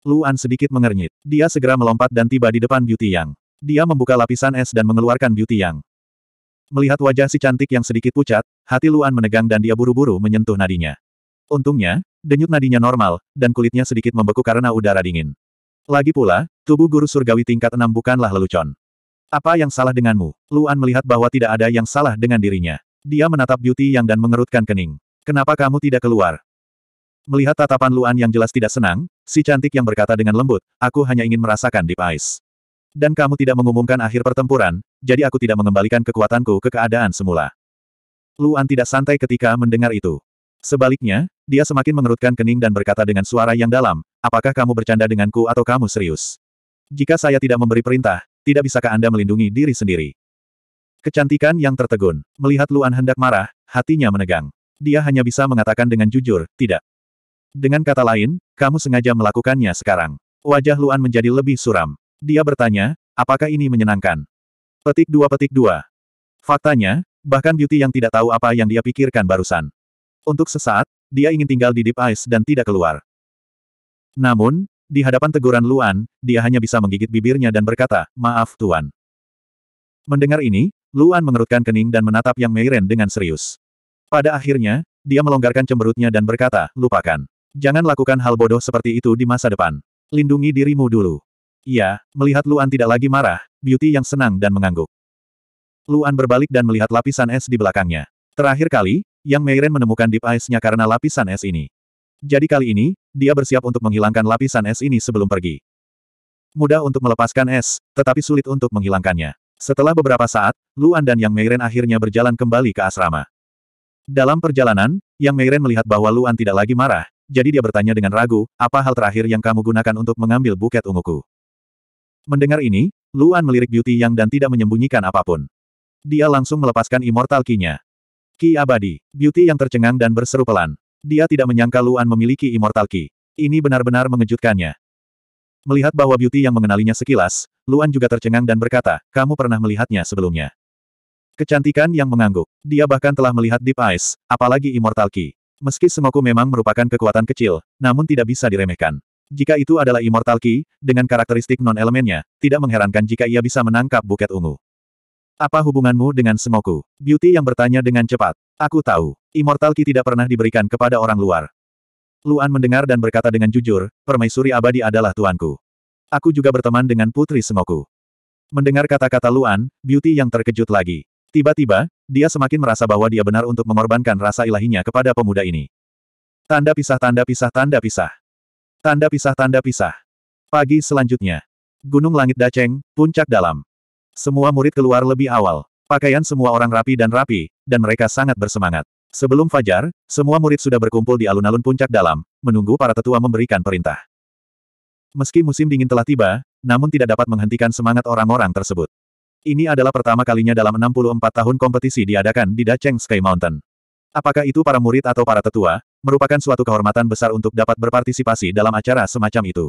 Luan sedikit mengernyit. Dia segera melompat dan tiba di depan Beauty Yang. Dia membuka lapisan es dan mengeluarkan Beauty Yang. Melihat wajah si cantik yang sedikit pucat, hati Luan menegang dan dia buru-buru menyentuh nadinya. Untungnya, denyut nadinya normal, dan kulitnya sedikit membeku karena udara dingin. Lagi pula, tubuh guru surgawi tingkat enam bukanlah lelucon. Apa yang salah denganmu? Luan melihat bahwa tidak ada yang salah dengan dirinya. Dia menatap Beauty Yang dan mengerutkan kening. Kenapa kamu tidak keluar? Melihat tatapan Luan yang jelas tidak senang, si cantik yang berkata dengan lembut, aku hanya ingin merasakan deep ice. Dan kamu tidak mengumumkan akhir pertempuran, jadi aku tidak mengembalikan kekuatanku ke keadaan semula. Luan tidak santai ketika mendengar itu. Sebaliknya, dia semakin mengerutkan kening dan berkata dengan suara yang dalam, apakah kamu bercanda denganku atau kamu serius? Jika saya tidak memberi perintah, tidak bisakah Anda melindungi diri sendiri? Kecantikan yang tertegun. Melihat Luan hendak marah, hatinya menegang. Dia hanya bisa mengatakan dengan jujur, tidak. Dengan kata lain, kamu sengaja melakukannya sekarang. Wajah Luan menjadi lebih suram. Dia bertanya, apakah ini menyenangkan? Petik dua petik dua. Faktanya, bahkan Beauty yang tidak tahu apa yang dia pikirkan barusan. Untuk sesaat, dia ingin tinggal di Deep Ice dan tidak keluar. Namun, di hadapan teguran Luan, dia hanya bisa menggigit bibirnya dan berkata, maaf Tuan. Mendengar ini, Luan mengerutkan kening dan menatap Yang Meiren dengan serius. Pada akhirnya, dia melonggarkan cemberutnya dan berkata, lupakan. Jangan lakukan hal bodoh seperti itu di masa depan. Lindungi dirimu dulu. Iya, melihat Luan tidak lagi marah, Beauty yang senang dan mengangguk. Luan berbalik dan melihat lapisan es di belakangnya. Terakhir kali, Yang Meiren menemukan deep ice-nya karena lapisan es ini. Jadi kali ini, dia bersiap untuk menghilangkan lapisan es ini sebelum pergi. Mudah untuk melepaskan es, tetapi sulit untuk menghilangkannya. Setelah beberapa saat, Luan dan Yang Meiren akhirnya berjalan kembali ke asrama. Dalam perjalanan, Yang Meiren melihat bahwa Luan tidak lagi marah, jadi dia bertanya dengan ragu, apa hal terakhir yang kamu gunakan untuk mengambil buket unguku? Mendengar ini, Luan melirik Beauty Yang dan tidak menyembunyikan apapun. Dia langsung melepaskan immortal key-nya. Ki abadi, Beauty Yang tercengang dan berseru pelan. Dia tidak menyangka Luan memiliki immortal key. Ini benar-benar mengejutkannya. Melihat bahwa Beauty Yang mengenalinya sekilas, Luan juga tercengang dan berkata, kamu pernah melihatnya sebelumnya. Kecantikan yang mengangguk. Dia bahkan telah melihat Deep Eyes, apalagi Immortal Key. Meski Sengoku memang merupakan kekuatan kecil, namun tidak bisa diremehkan. Jika itu adalah Immortal Key, dengan karakteristik non-elemennya, tidak mengherankan jika ia bisa menangkap buket ungu. Apa hubunganmu dengan Semoku? Beauty yang bertanya dengan cepat. Aku tahu, Immortal Key tidak pernah diberikan kepada orang luar. Luan mendengar dan berkata dengan jujur, Permaisuri Abadi adalah tuanku. Aku juga berteman dengan Putri Semoku. Mendengar kata-kata Luan, Beauty yang terkejut lagi. Tiba-tiba, dia semakin merasa bahwa dia benar untuk mengorbankan rasa ilahinya kepada pemuda ini. Tanda pisah tanda pisah tanda pisah. Tanda pisah-tanda pisah. Pagi selanjutnya. Gunung Langit Daceng, Puncak Dalam. Semua murid keluar lebih awal. Pakaian semua orang rapi dan rapi, dan mereka sangat bersemangat. Sebelum fajar, semua murid sudah berkumpul di alun-alun Puncak Dalam, menunggu para tetua memberikan perintah. Meski musim dingin telah tiba, namun tidak dapat menghentikan semangat orang-orang tersebut. Ini adalah pertama kalinya dalam 64 tahun kompetisi diadakan di Daceng Sky Mountain. Apakah itu para murid atau para tetua, merupakan suatu kehormatan besar untuk dapat berpartisipasi dalam acara semacam itu.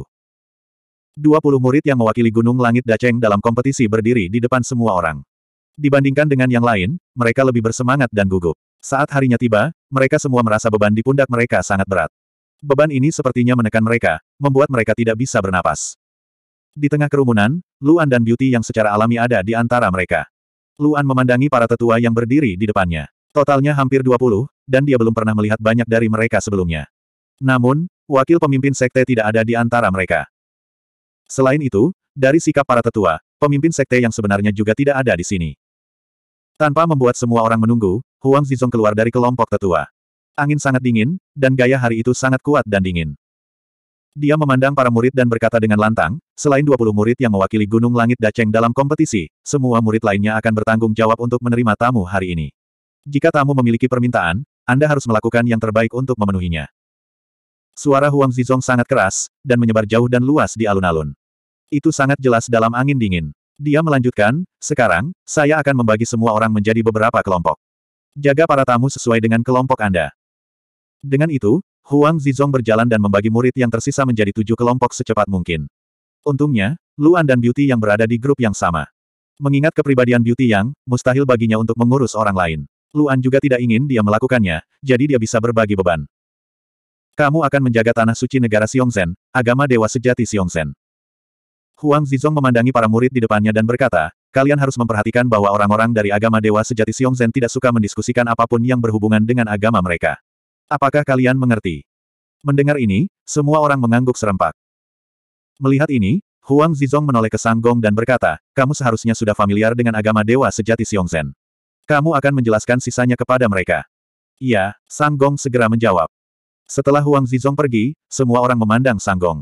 20 murid yang mewakili Gunung Langit Daceng dalam kompetisi berdiri di depan semua orang. Dibandingkan dengan yang lain, mereka lebih bersemangat dan gugup. Saat harinya tiba, mereka semua merasa beban di pundak mereka sangat berat. Beban ini sepertinya menekan mereka, membuat mereka tidak bisa bernapas. Di tengah kerumunan, Luan dan Beauty yang secara alami ada di antara mereka. Luan memandangi para tetua yang berdiri di depannya. Totalnya hampir 20, dan dia belum pernah melihat banyak dari mereka sebelumnya. Namun, wakil pemimpin sekte tidak ada di antara mereka. Selain itu, dari sikap para tetua, pemimpin sekte yang sebenarnya juga tidak ada di sini. Tanpa membuat semua orang menunggu, Huang Zizong keluar dari kelompok tetua. Angin sangat dingin, dan gaya hari itu sangat kuat dan dingin. Dia memandang para murid dan berkata dengan lantang, selain 20 murid yang mewakili Gunung Langit Daceng dalam kompetisi, semua murid lainnya akan bertanggung jawab untuk menerima tamu hari ini. Jika tamu memiliki permintaan, anda harus melakukan yang terbaik untuk memenuhinya. Suara Huang Zizong sangat keras, dan menyebar jauh dan luas di alun-alun. Itu sangat jelas dalam angin dingin. Dia melanjutkan, sekarang, saya akan membagi semua orang menjadi beberapa kelompok. Jaga para tamu sesuai dengan kelompok Anda. Dengan itu, Huang Zizong berjalan dan membagi murid yang tersisa menjadi tujuh kelompok secepat mungkin. Untungnya, Luan dan Beauty yang berada di grup yang sama. Mengingat kepribadian Beauty yang, mustahil baginya untuk mengurus orang lain. Luan juga tidak ingin dia melakukannya, jadi dia bisa berbagi beban. Kamu akan menjaga tanah suci negara Xiongzhen, agama dewa sejati Xiongzhen. Huang Zizong memandangi para murid di depannya dan berkata, kalian harus memperhatikan bahwa orang-orang dari agama dewa sejati Xiongzhen tidak suka mendiskusikan apapun yang berhubungan dengan agama mereka. Apakah kalian mengerti? Mendengar ini, semua orang mengangguk serempak. Melihat ini, Huang Zizong menoleh ke Sanggong dan berkata, kamu seharusnya sudah familiar dengan agama dewa sejati Xiongzhen. Kamu akan menjelaskan sisanya kepada mereka. Iya, Sang Gong segera menjawab. Setelah Huang Zizong pergi, semua orang memandang Sang Gong.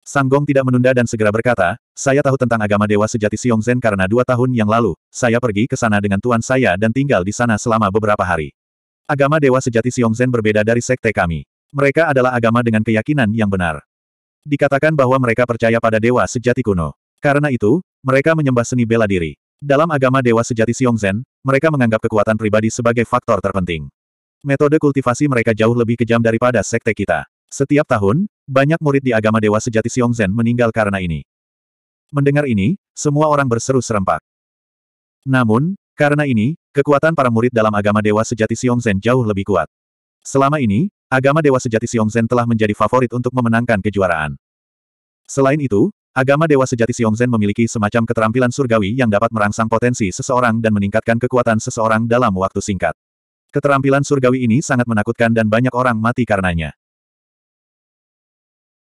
Sang Gong tidak menunda dan segera berkata, saya tahu tentang agama dewa sejati Zen karena dua tahun yang lalu, saya pergi ke sana dengan tuan saya dan tinggal di sana selama beberapa hari. Agama dewa sejati Zen berbeda dari sekte kami. Mereka adalah agama dengan keyakinan yang benar. Dikatakan bahwa mereka percaya pada dewa sejati kuno. Karena itu, mereka menyembah seni bela diri. Dalam agama dewa sejati Zen, mereka menganggap kekuatan pribadi sebagai faktor terpenting. Metode kultivasi mereka jauh lebih kejam daripada sekte kita. Setiap tahun, banyak murid di agama dewa sejati Zen meninggal karena ini. Mendengar ini, semua orang berseru serempak. Namun, karena ini, kekuatan para murid dalam agama dewa sejati Zen jauh lebih kuat. Selama ini, agama dewa sejati Zen telah menjadi favorit untuk memenangkan kejuaraan. Selain itu, Agama Dewa Sejati Zen memiliki semacam keterampilan surgawi yang dapat merangsang potensi seseorang dan meningkatkan kekuatan seseorang dalam waktu singkat. Keterampilan surgawi ini sangat menakutkan dan banyak orang mati karenanya.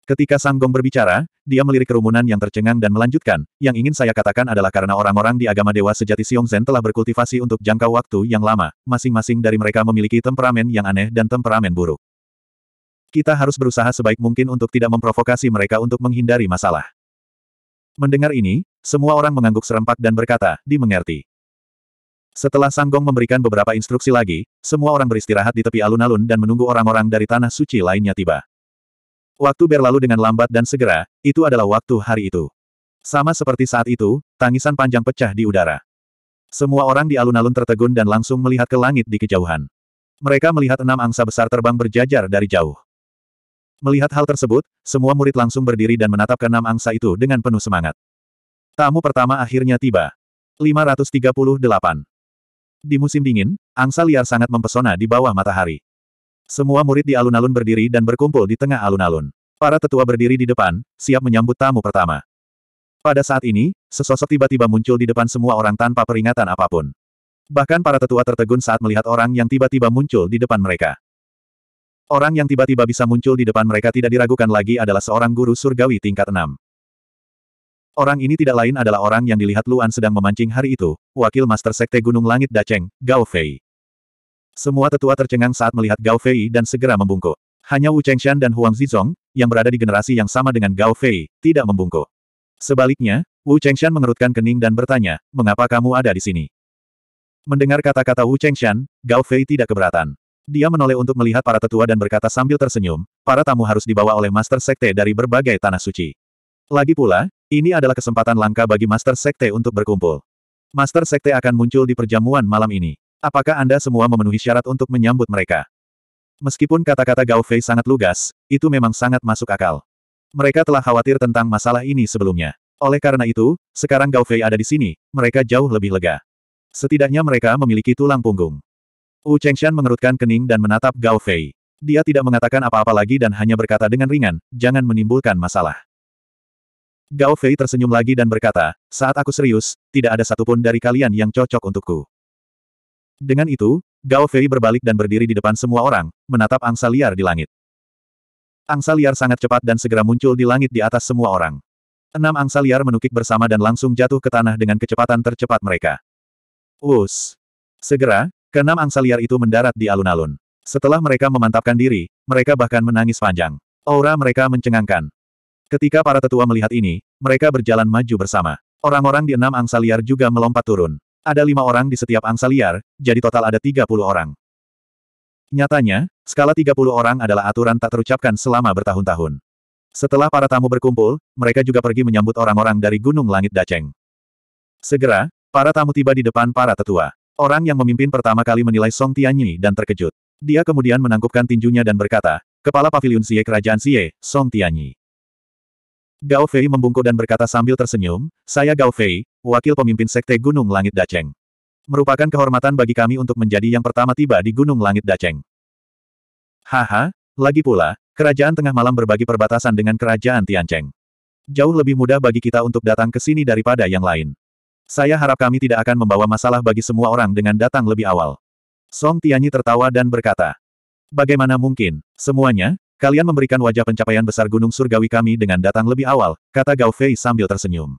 Ketika Sang Gong berbicara, dia melirik kerumunan yang tercengang dan melanjutkan, yang ingin saya katakan adalah karena orang-orang di agama Dewa Sejati Zen telah berkultivasi untuk jangka waktu yang lama, masing-masing dari mereka memiliki temperamen yang aneh dan temperamen buruk. Kita harus berusaha sebaik mungkin untuk tidak memprovokasi mereka untuk menghindari masalah. Mendengar ini, semua orang mengangguk serempak dan berkata, dimengerti. Setelah Sanggong memberikan beberapa instruksi lagi, semua orang beristirahat di tepi alun-alun dan menunggu orang-orang dari tanah suci lainnya tiba. Waktu berlalu dengan lambat dan segera, itu adalah waktu hari itu. Sama seperti saat itu, tangisan panjang pecah di udara. Semua orang di alun-alun tertegun dan langsung melihat ke langit di kejauhan. Mereka melihat enam angsa besar terbang berjajar dari jauh. Melihat hal tersebut, semua murid langsung berdiri dan menatap ke enam angsa itu dengan penuh semangat. Tamu pertama akhirnya tiba. 538. Di musim dingin, angsa liar sangat mempesona di bawah matahari. Semua murid di alun-alun berdiri dan berkumpul di tengah alun-alun. Para tetua berdiri di depan, siap menyambut tamu pertama. Pada saat ini, sesosok tiba-tiba muncul di depan semua orang tanpa peringatan apapun. Bahkan para tetua tertegun saat melihat orang yang tiba-tiba muncul di depan mereka. Orang yang tiba-tiba bisa muncul di depan mereka tidak diragukan lagi adalah seorang guru surgawi tingkat enam. Orang ini tidak lain adalah orang yang dilihat Luan sedang memancing hari itu, wakil Master Sekte Gunung Langit Daceng, Gao Fei. Semua tetua tercengang saat melihat Gao Fei dan segera membungkuk. Hanya Wu Chengshan dan Huang Zizong, yang berada di generasi yang sama dengan Gao Fei, tidak membungkuk. Sebaliknya, Wu Chengshan mengerutkan kening dan bertanya, mengapa kamu ada di sini? Mendengar kata-kata Wu Chengshan, Gao Fei tidak keberatan. Dia menoleh untuk melihat para tetua dan berkata sambil tersenyum, para tamu harus dibawa oleh Master Sekte dari berbagai tanah suci. Lagi pula, ini adalah kesempatan langka bagi Master Sekte untuk berkumpul. Master Sekte akan muncul di perjamuan malam ini. Apakah Anda semua memenuhi syarat untuk menyambut mereka? Meskipun kata-kata Gao Fei sangat lugas, itu memang sangat masuk akal. Mereka telah khawatir tentang masalah ini sebelumnya. Oleh karena itu, sekarang Gao Fei ada di sini, mereka jauh lebih lega. Setidaknya mereka memiliki tulang punggung. Wu Chengshan mengerutkan kening dan menatap Gao Fei. Dia tidak mengatakan apa-apa lagi dan hanya berkata dengan ringan, jangan menimbulkan masalah. Gao Fei tersenyum lagi dan berkata, saat aku serius, tidak ada satupun dari kalian yang cocok untukku. Dengan itu, Gao Fei berbalik dan berdiri di depan semua orang, menatap angsa liar di langit. Angsa liar sangat cepat dan segera muncul di langit di atas semua orang. Enam angsa liar menukik bersama dan langsung jatuh ke tanah dengan kecepatan tercepat mereka. Us, Segera, Keenam angsa liar itu mendarat di alun-alun. Setelah mereka memantapkan diri, mereka bahkan menangis panjang. Aura mereka mencengangkan. Ketika para tetua melihat ini, mereka berjalan maju bersama. Orang-orang di enam angsa liar juga melompat turun. Ada lima orang di setiap angsa liar, jadi total ada tiga puluh orang. Nyatanya, skala tiga puluh orang adalah aturan tak terucapkan selama bertahun-tahun. Setelah para tamu berkumpul, mereka juga pergi menyambut orang-orang dari Gunung Langit Daceng. Segera, para tamu tiba di depan para tetua. Orang yang memimpin pertama kali menilai Song Tianyi dan terkejut. Dia kemudian menangkupkan tinjunya dan berkata, Kepala Paviliun Xie Kerajaan Xie, Song Tianyi. Gao Fei membungkuk dan berkata sambil tersenyum, Saya Gao Fei, wakil pemimpin Sekte Gunung Langit Daceng. Merupakan kehormatan bagi kami untuk menjadi yang pertama tiba di Gunung Langit Daceng. Haha, lagi pula, kerajaan tengah malam berbagi perbatasan dengan kerajaan Tiancheng. Jauh lebih mudah bagi kita untuk datang ke sini daripada yang lain. Saya harap kami tidak akan membawa masalah bagi semua orang dengan datang lebih awal. Song Tianyi tertawa dan berkata, Bagaimana mungkin, semuanya, kalian memberikan wajah pencapaian besar gunung surgawi kami dengan datang lebih awal, kata Gao Fei sambil tersenyum.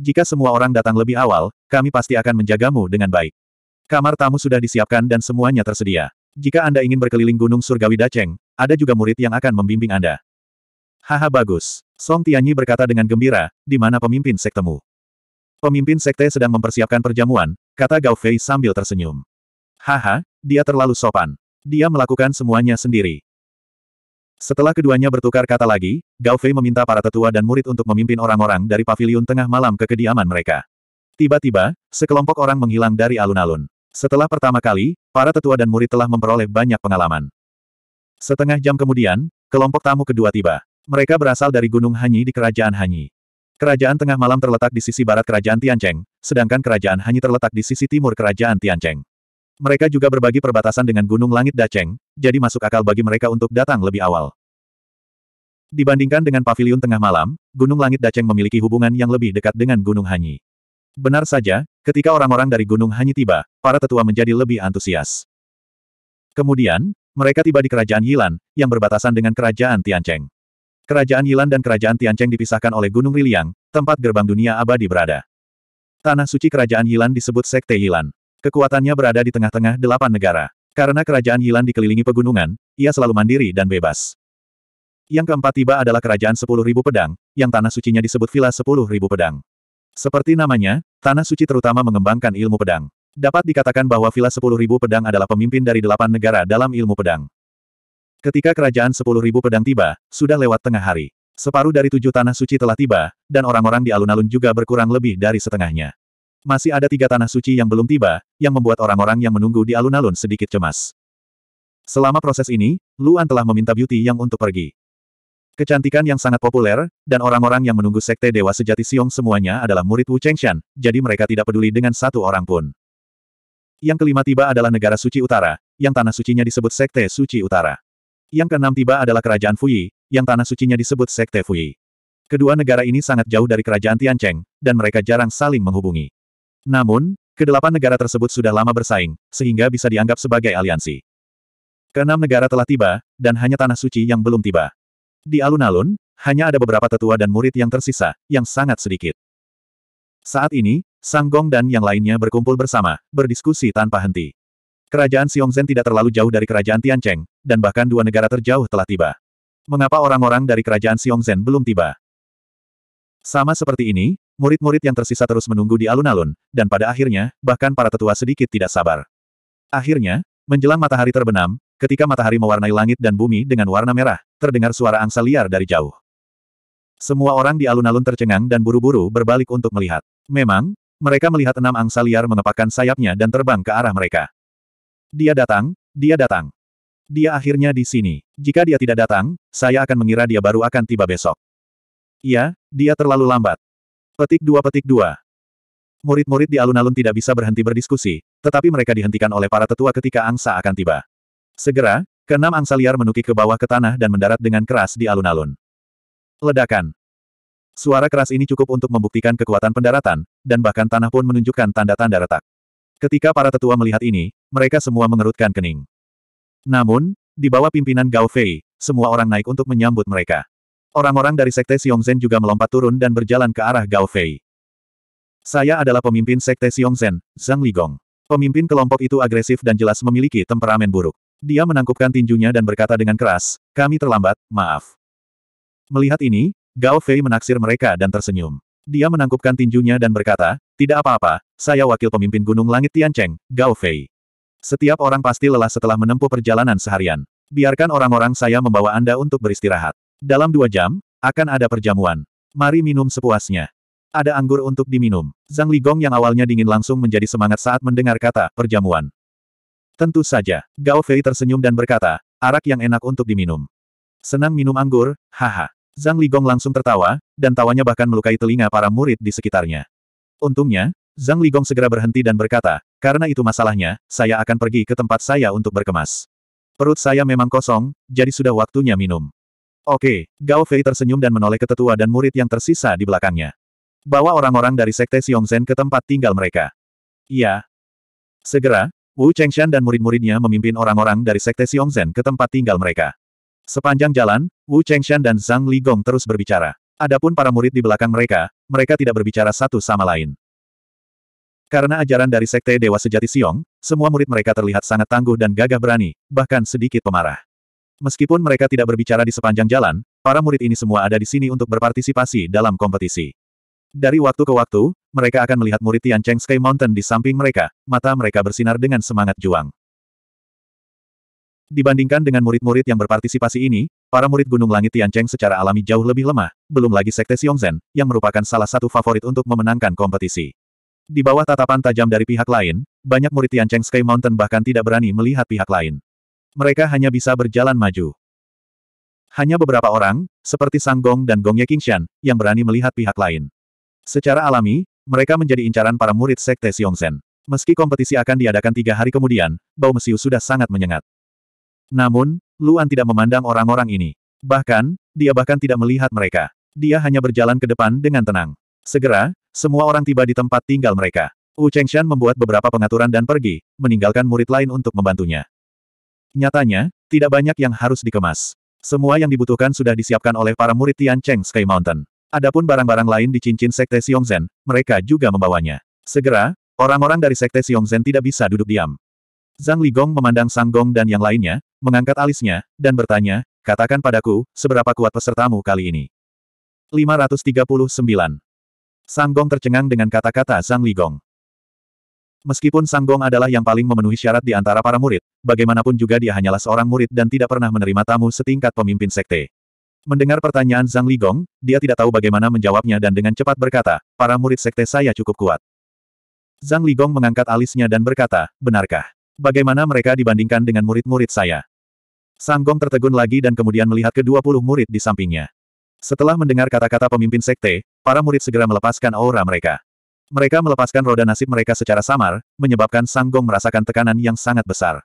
Jika semua orang datang lebih awal, kami pasti akan menjagamu dengan baik. Kamar tamu sudah disiapkan dan semuanya tersedia. Jika Anda ingin berkeliling gunung surgawi Daceng, ada juga murid yang akan membimbing Anda. Haha bagus. Song Tianyi berkata dengan gembira, di mana pemimpin sektemu. Pemimpin sekte sedang mempersiapkan perjamuan, kata Gao Fei sambil tersenyum. Haha, dia terlalu sopan. Dia melakukan semuanya sendiri. Setelah keduanya bertukar kata lagi, Gao Fei meminta para tetua dan murid untuk memimpin orang-orang dari pavilion tengah malam ke kediaman mereka. Tiba-tiba, sekelompok orang menghilang dari alun-alun. Setelah pertama kali, para tetua dan murid telah memperoleh banyak pengalaman. Setengah jam kemudian, kelompok tamu kedua tiba. Mereka berasal dari Gunung Hanyi di Kerajaan Hanyi. Kerajaan tengah malam terletak di sisi barat kerajaan Tiancheng, sedangkan kerajaan Hanyi terletak di sisi timur kerajaan Tiancheng. Mereka juga berbagi perbatasan dengan Gunung Langit Dacheng, jadi masuk akal bagi mereka untuk datang lebih awal. Dibandingkan dengan Paviliun tengah malam, Gunung Langit Dacheng memiliki hubungan yang lebih dekat dengan Gunung Hanyi. Benar saja, ketika orang-orang dari Gunung Hanyi tiba, para tetua menjadi lebih antusias. Kemudian, mereka tiba di kerajaan Yilan, yang berbatasan dengan kerajaan Tiancheng. Kerajaan Yilan dan Kerajaan Tiancheng dipisahkan oleh Gunung Riliang, tempat gerbang dunia abadi berada. Tanah suci Kerajaan Yilan disebut Sekte Yilan. Kekuatannya berada di tengah-tengah delapan negara. Karena Kerajaan Yilan dikelilingi pegunungan, ia selalu mandiri dan bebas. Yang keempat tiba adalah Kerajaan Sepuluh Ribu Pedang, yang tanah sucinya disebut Villa Sepuluh Ribu Pedang. Seperti namanya, tanah suci terutama mengembangkan ilmu pedang. Dapat dikatakan bahwa Villa Sepuluh Ribu Pedang adalah pemimpin dari delapan negara dalam ilmu pedang. Ketika kerajaan sepuluh ribu pedang tiba, sudah lewat tengah hari. Separuh dari tujuh tanah suci telah tiba, dan orang-orang di alun-alun juga berkurang lebih dari setengahnya. Masih ada tiga tanah suci yang belum tiba, yang membuat orang-orang yang menunggu di alun-alun sedikit cemas. Selama proses ini, Luan telah meminta Beauty Yang untuk pergi. Kecantikan yang sangat populer, dan orang-orang yang menunggu Sekte Dewa Sejati Siong semuanya adalah murid Wu Chengshan, jadi mereka tidak peduli dengan satu orang pun. Yang kelima tiba adalah negara suci utara, yang tanah sucinya disebut Sekte Suci Utara. Yang keenam tiba adalah kerajaan Fuyi, yang tanah sucinya disebut Sekte Fuyi. Kedua negara ini sangat jauh dari kerajaan Tiancheng, dan mereka jarang saling menghubungi. Namun, kedelapan negara tersebut sudah lama bersaing, sehingga bisa dianggap sebagai aliansi. Keenam negara telah tiba, dan hanya tanah suci yang belum tiba. Di alun-alun, hanya ada beberapa tetua dan murid yang tersisa, yang sangat sedikit. Saat ini, Sang Gong dan yang lainnya berkumpul bersama, berdiskusi tanpa henti. Kerajaan Xiongzhen tidak terlalu jauh dari kerajaan Tiancheng, dan bahkan dua negara terjauh telah tiba. Mengapa orang-orang dari kerajaan Xiongzhen belum tiba? Sama seperti ini, murid-murid yang tersisa terus menunggu di alun-alun, dan pada akhirnya, bahkan para tetua sedikit tidak sabar. Akhirnya, menjelang matahari terbenam, ketika matahari mewarnai langit dan bumi dengan warna merah, terdengar suara angsa liar dari jauh. Semua orang di alun-alun tercengang dan buru-buru berbalik untuk melihat. Memang, mereka melihat enam angsa liar mengepakkan sayapnya dan terbang ke arah mereka. Dia datang, dia datang. Dia akhirnya di sini. Jika dia tidak datang, saya akan mengira dia baru akan tiba besok. Iya, dia terlalu lambat. Petik dua petik dua. Murid-murid di alun-alun tidak bisa berhenti berdiskusi, tetapi mereka dihentikan oleh para tetua ketika angsa akan tiba. Segera, keenam angsa liar menukik ke bawah ke tanah dan mendarat dengan keras di alun-alun. Ledakan. Suara keras ini cukup untuk membuktikan kekuatan pendaratan, dan bahkan tanah pun menunjukkan tanda-tanda retak. Ketika para tetua melihat ini, mereka semua mengerutkan kening. Namun, di bawah pimpinan Gao Fei, semua orang naik untuk menyambut mereka. Orang-orang dari Sekte Xiongzen juga melompat turun dan berjalan ke arah Gao Fei. Saya adalah pemimpin Sekte Xiongzen, Zhang Ligong. Pemimpin kelompok itu agresif dan jelas memiliki temperamen buruk. Dia menangkupkan tinjunya dan berkata dengan keras, kami terlambat, maaf. Melihat ini, Gao Fei menaksir mereka dan tersenyum. Dia menangkupkan tinjunya dan berkata, tidak apa-apa, saya wakil pemimpin Gunung Langit Tiancheng, Gao Fei. Setiap orang pasti lelah setelah menempuh perjalanan seharian. Biarkan orang-orang saya membawa Anda untuk beristirahat. Dalam dua jam, akan ada perjamuan. Mari minum sepuasnya. Ada anggur untuk diminum. Zhang Ligong yang awalnya dingin langsung menjadi semangat saat mendengar kata perjamuan. Tentu saja, Gao Fei tersenyum dan berkata, arak yang enak untuk diminum. Senang minum anggur, haha. Zhang Ligong langsung tertawa, dan tawanya bahkan melukai telinga para murid di sekitarnya. Untungnya, Zhang Ligong segera berhenti dan berkata, karena itu masalahnya, saya akan pergi ke tempat saya untuk berkemas. Perut saya memang kosong, jadi sudah waktunya minum. Oke, Gao Fei tersenyum dan menoleh ke tetua dan murid yang tersisa di belakangnya. Bawa orang-orang dari Sekte Xiongzhen ke tempat tinggal mereka. Iya. Segera, Wu Chengshan dan murid-muridnya memimpin orang-orang dari Sekte Xiongzhen ke tempat tinggal mereka. Sepanjang jalan, Wu Chengshan dan Zhang Ligong terus berbicara. Adapun para murid di belakang mereka, mereka tidak berbicara satu sama lain. Karena ajaran dari Sekte Dewa Sejati Siong, semua murid mereka terlihat sangat tangguh dan gagah berani, bahkan sedikit pemarah. Meskipun mereka tidak berbicara di sepanjang jalan, para murid ini semua ada di sini untuk berpartisipasi dalam kompetisi. Dari waktu ke waktu, mereka akan melihat murid Tian Cheng Sky Mountain di samping mereka, mata mereka bersinar dengan semangat juang. Dibandingkan dengan murid-murid yang berpartisipasi ini, para murid Gunung Langit Tian Cheng secara alami jauh lebih lemah, belum lagi Sekte Xiongzhen, yang merupakan salah satu favorit untuk memenangkan kompetisi. Di bawah tatapan tajam dari pihak lain, banyak murid Tiancheng Sky Mountain bahkan tidak berani melihat pihak lain. Mereka hanya bisa berjalan maju. Hanya beberapa orang, seperti Sang Gong dan Gong Ye Qingshan, yang berani melihat pihak lain. Secara alami, mereka menjadi incaran para murid Sekte Xiongzhen. Meski kompetisi akan diadakan tiga hari kemudian, bau mesiu sudah sangat menyengat. Namun, Luan tidak memandang orang-orang ini. Bahkan, dia bahkan tidak melihat mereka. Dia hanya berjalan ke depan dengan tenang. Segera, semua orang tiba di tempat tinggal mereka. Wu Chengshan membuat beberapa pengaturan dan pergi, meninggalkan murid lain untuk membantunya. Nyatanya, tidak banyak yang harus dikemas. Semua yang dibutuhkan sudah disiapkan oleh para murid Tian Cheng Sky Mountain. Adapun barang-barang lain di cincin Sekte Xiongzen, mereka juga membawanya. Segera, orang-orang dari Sekte Xiongzen tidak bisa duduk diam. Zhang Ligong memandang Sang Gong dan yang lainnya, mengangkat alisnya, dan bertanya, katakan padaku, seberapa kuat pesertamu kali ini? 539. Sang Gong tercengang dengan kata-kata Zhang Ligong. Meskipun Sang Gong adalah yang paling memenuhi syarat di antara para murid, bagaimanapun juga dia hanyalah seorang murid dan tidak pernah menerima tamu setingkat pemimpin sekte. Mendengar pertanyaan Zhang Ligong, dia tidak tahu bagaimana menjawabnya dan dengan cepat berkata, para murid sekte saya cukup kuat. Zhang Ligong mengangkat alisnya dan berkata, benarkah? Bagaimana mereka dibandingkan dengan murid-murid saya? Sang Gong tertegun lagi dan kemudian melihat kedua puluh murid di sampingnya. Setelah mendengar kata-kata pemimpin sekte, Para murid segera melepaskan aura mereka. Mereka melepaskan roda nasib mereka secara samar, menyebabkan Sanggong merasakan tekanan yang sangat besar.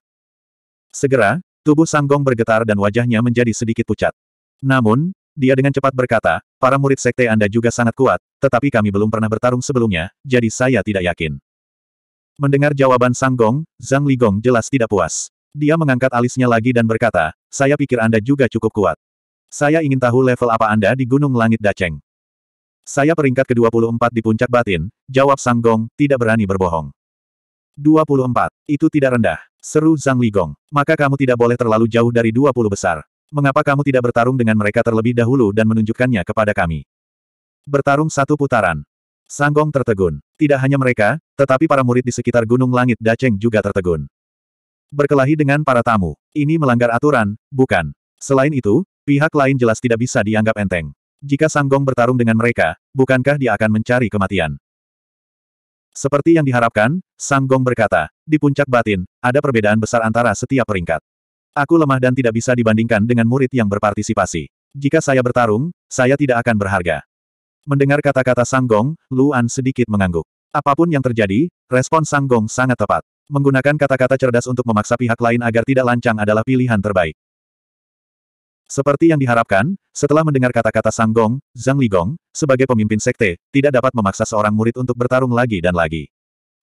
Segera, tubuh Sanggong bergetar dan wajahnya menjadi sedikit pucat. Namun, dia dengan cepat berkata, para murid sekte Anda juga sangat kuat, tetapi kami belum pernah bertarung sebelumnya, jadi saya tidak yakin. Mendengar jawaban Sanggong, Zhang Ligong jelas tidak puas. Dia mengangkat alisnya lagi dan berkata, saya pikir Anda juga cukup kuat. Saya ingin tahu level apa Anda di Gunung Langit Daceng. Saya peringkat ke-24 di puncak batin, jawab Sang Gong, tidak berani berbohong. 24. Itu tidak rendah, seru Zhang Ligong. Maka kamu tidak boleh terlalu jauh dari 20 besar. Mengapa kamu tidak bertarung dengan mereka terlebih dahulu dan menunjukkannya kepada kami? Bertarung satu putaran. Sanggong tertegun. Tidak hanya mereka, tetapi para murid di sekitar Gunung Langit Daceng juga tertegun. Berkelahi dengan para tamu. Ini melanggar aturan, bukan. Selain itu, pihak lain jelas tidak bisa dianggap enteng. Jika Sanggong bertarung dengan mereka, bukankah dia akan mencari kematian? Seperti yang diharapkan, Sanggong berkata, di puncak batin, ada perbedaan besar antara setiap peringkat. Aku lemah dan tidak bisa dibandingkan dengan murid yang berpartisipasi. Jika saya bertarung, saya tidak akan berharga. Mendengar kata-kata Sanggong, Luan sedikit mengangguk. Apapun yang terjadi, respon Sanggong sangat tepat. Menggunakan kata-kata cerdas untuk memaksa pihak lain agar tidak lancang adalah pilihan terbaik. Seperti yang diharapkan, setelah mendengar kata-kata Sang Gong, Zhang Ligong, sebagai pemimpin sekte, tidak dapat memaksa seorang murid untuk bertarung lagi dan lagi.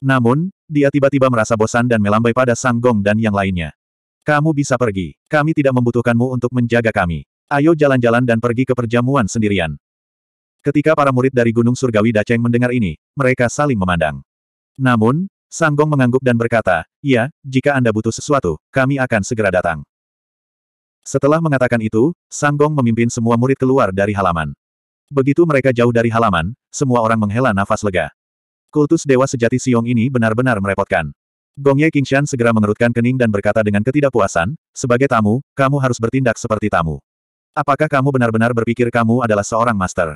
Namun, dia tiba-tiba merasa bosan dan melambai pada Sang Gong dan yang lainnya. Kamu bisa pergi. Kami tidak membutuhkanmu untuk menjaga kami. Ayo jalan-jalan dan pergi ke perjamuan sendirian. Ketika para murid dari Gunung Surgawi Daceng mendengar ini, mereka saling memandang. Namun, Sang Gong mengangguk dan berkata, Ya, jika Anda butuh sesuatu, kami akan segera datang. Setelah mengatakan itu, Sanggong memimpin semua murid keluar dari halaman. Begitu mereka jauh dari halaman, semua orang menghela nafas lega. Kultus Dewa Sejati Siong ini benar-benar merepotkan. Gong Gongye Qingshan segera mengerutkan kening dan berkata dengan ketidakpuasan, sebagai tamu, kamu harus bertindak seperti tamu. Apakah kamu benar-benar berpikir kamu adalah seorang master?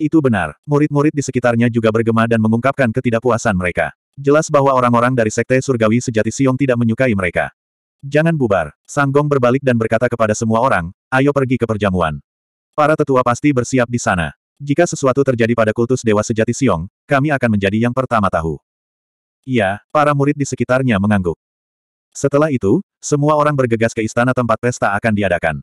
Itu benar. Murid-murid di sekitarnya juga bergema dan mengungkapkan ketidakpuasan mereka. Jelas bahwa orang-orang dari Sekte Surgawi Sejati Siong tidak menyukai mereka. Jangan bubar. Sang Gong berbalik dan berkata kepada semua orang, ayo pergi ke perjamuan. Para tetua pasti bersiap di sana. Jika sesuatu terjadi pada kultus Dewa Sejati Siong, kami akan menjadi yang pertama tahu. Iya, para murid di sekitarnya mengangguk. Setelah itu, semua orang bergegas ke istana tempat pesta akan diadakan.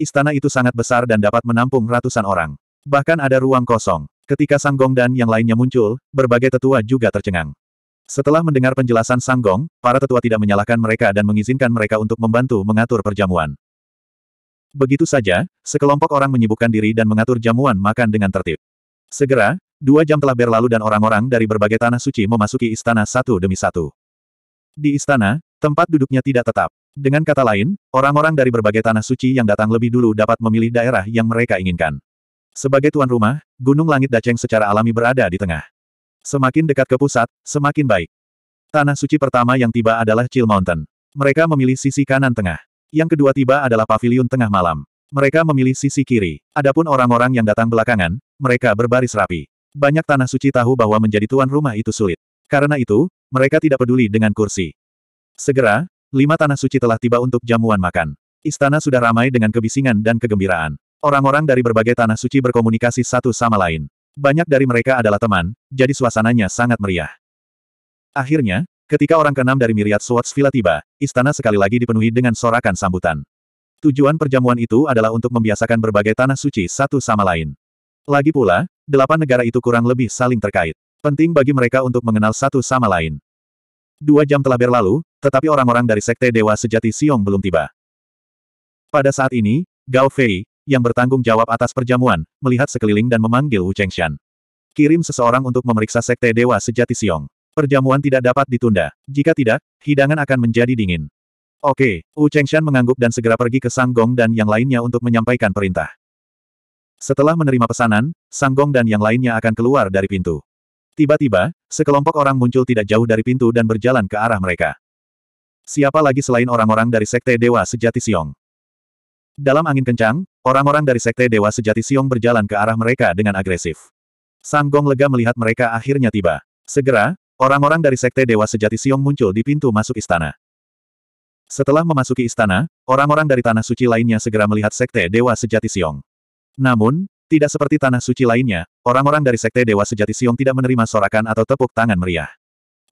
Istana itu sangat besar dan dapat menampung ratusan orang. Bahkan ada ruang kosong. Ketika Sang Gong dan yang lainnya muncul, berbagai tetua juga tercengang. Setelah mendengar penjelasan Sanggong, para tetua tidak menyalahkan mereka dan mengizinkan mereka untuk membantu mengatur perjamuan. Begitu saja, sekelompok orang menyibukkan diri dan mengatur jamuan makan dengan tertib. Segera, dua jam telah berlalu dan orang-orang dari berbagai tanah suci memasuki istana satu demi satu. Di istana, tempat duduknya tidak tetap. Dengan kata lain, orang-orang dari berbagai tanah suci yang datang lebih dulu dapat memilih daerah yang mereka inginkan. Sebagai tuan rumah, Gunung Langit Daceng secara alami berada di tengah. Semakin dekat ke pusat, semakin baik. Tanah suci pertama yang tiba adalah Chill Mountain. Mereka memilih sisi kanan tengah. Yang kedua tiba adalah pavilion tengah malam. Mereka memilih sisi kiri. Adapun orang-orang yang datang belakangan, mereka berbaris rapi. Banyak tanah suci tahu bahwa menjadi tuan rumah itu sulit. Karena itu, mereka tidak peduli dengan kursi. Segera, lima tanah suci telah tiba untuk jamuan makan. Istana sudah ramai dengan kebisingan dan kegembiraan. Orang-orang dari berbagai tanah suci berkomunikasi satu sama lain. Banyak dari mereka adalah teman, jadi suasananya sangat meriah. Akhirnya, ketika orang keenam dari Miriat Swords Villa tiba, istana sekali lagi dipenuhi dengan sorakan sambutan. Tujuan perjamuan itu adalah untuk membiasakan berbagai tanah suci satu sama lain. Lagi pula, delapan negara itu kurang lebih saling terkait. Penting bagi mereka untuk mengenal satu sama lain. Dua jam telah berlalu, tetapi orang-orang dari Sekte Dewa Sejati Siong belum tiba. Pada saat ini, Gao Fei, yang bertanggung jawab atas perjamuan, melihat sekeliling dan memanggil Wu Chengshan. Kirim seseorang untuk memeriksa Sekte Dewa Sejati Siong. Perjamuan tidak dapat ditunda. Jika tidak, hidangan akan menjadi dingin. Oke, Wu Chengshan mengangguk dan segera pergi ke Sang Gong dan yang lainnya untuk menyampaikan perintah. Setelah menerima pesanan, Sang Gong dan yang lainnya akan keluar dari pintu. Tiba-tiba, sekelompok orang muncul tidak jauh dari pintu dan berjalan ke arah mereka. Siapa lagi selain orang-orang dari Sekte Dewa Sejati Siong? Dalam angin kencang, orang-orang dari Sekte Dewa Sejati Siong berjalan ke arah mereka dengan agresif. Sang Gong lega melihat mereka akhirnya tiba. Segera, orang-orang dari Sekte Dewa Sejati Siong muncul di pintu masuk istana. Setelah memasuki istana, orang-orang dari Tanah Suci lainnya segera melihat Sekte Dewa Sejati Siong. Namun, tidak seperti Tanah Suci lainnya, orang-orang dari Sekte Dewa Sejati Siong tidak menerima sorakan atau tepuk tangan meriah.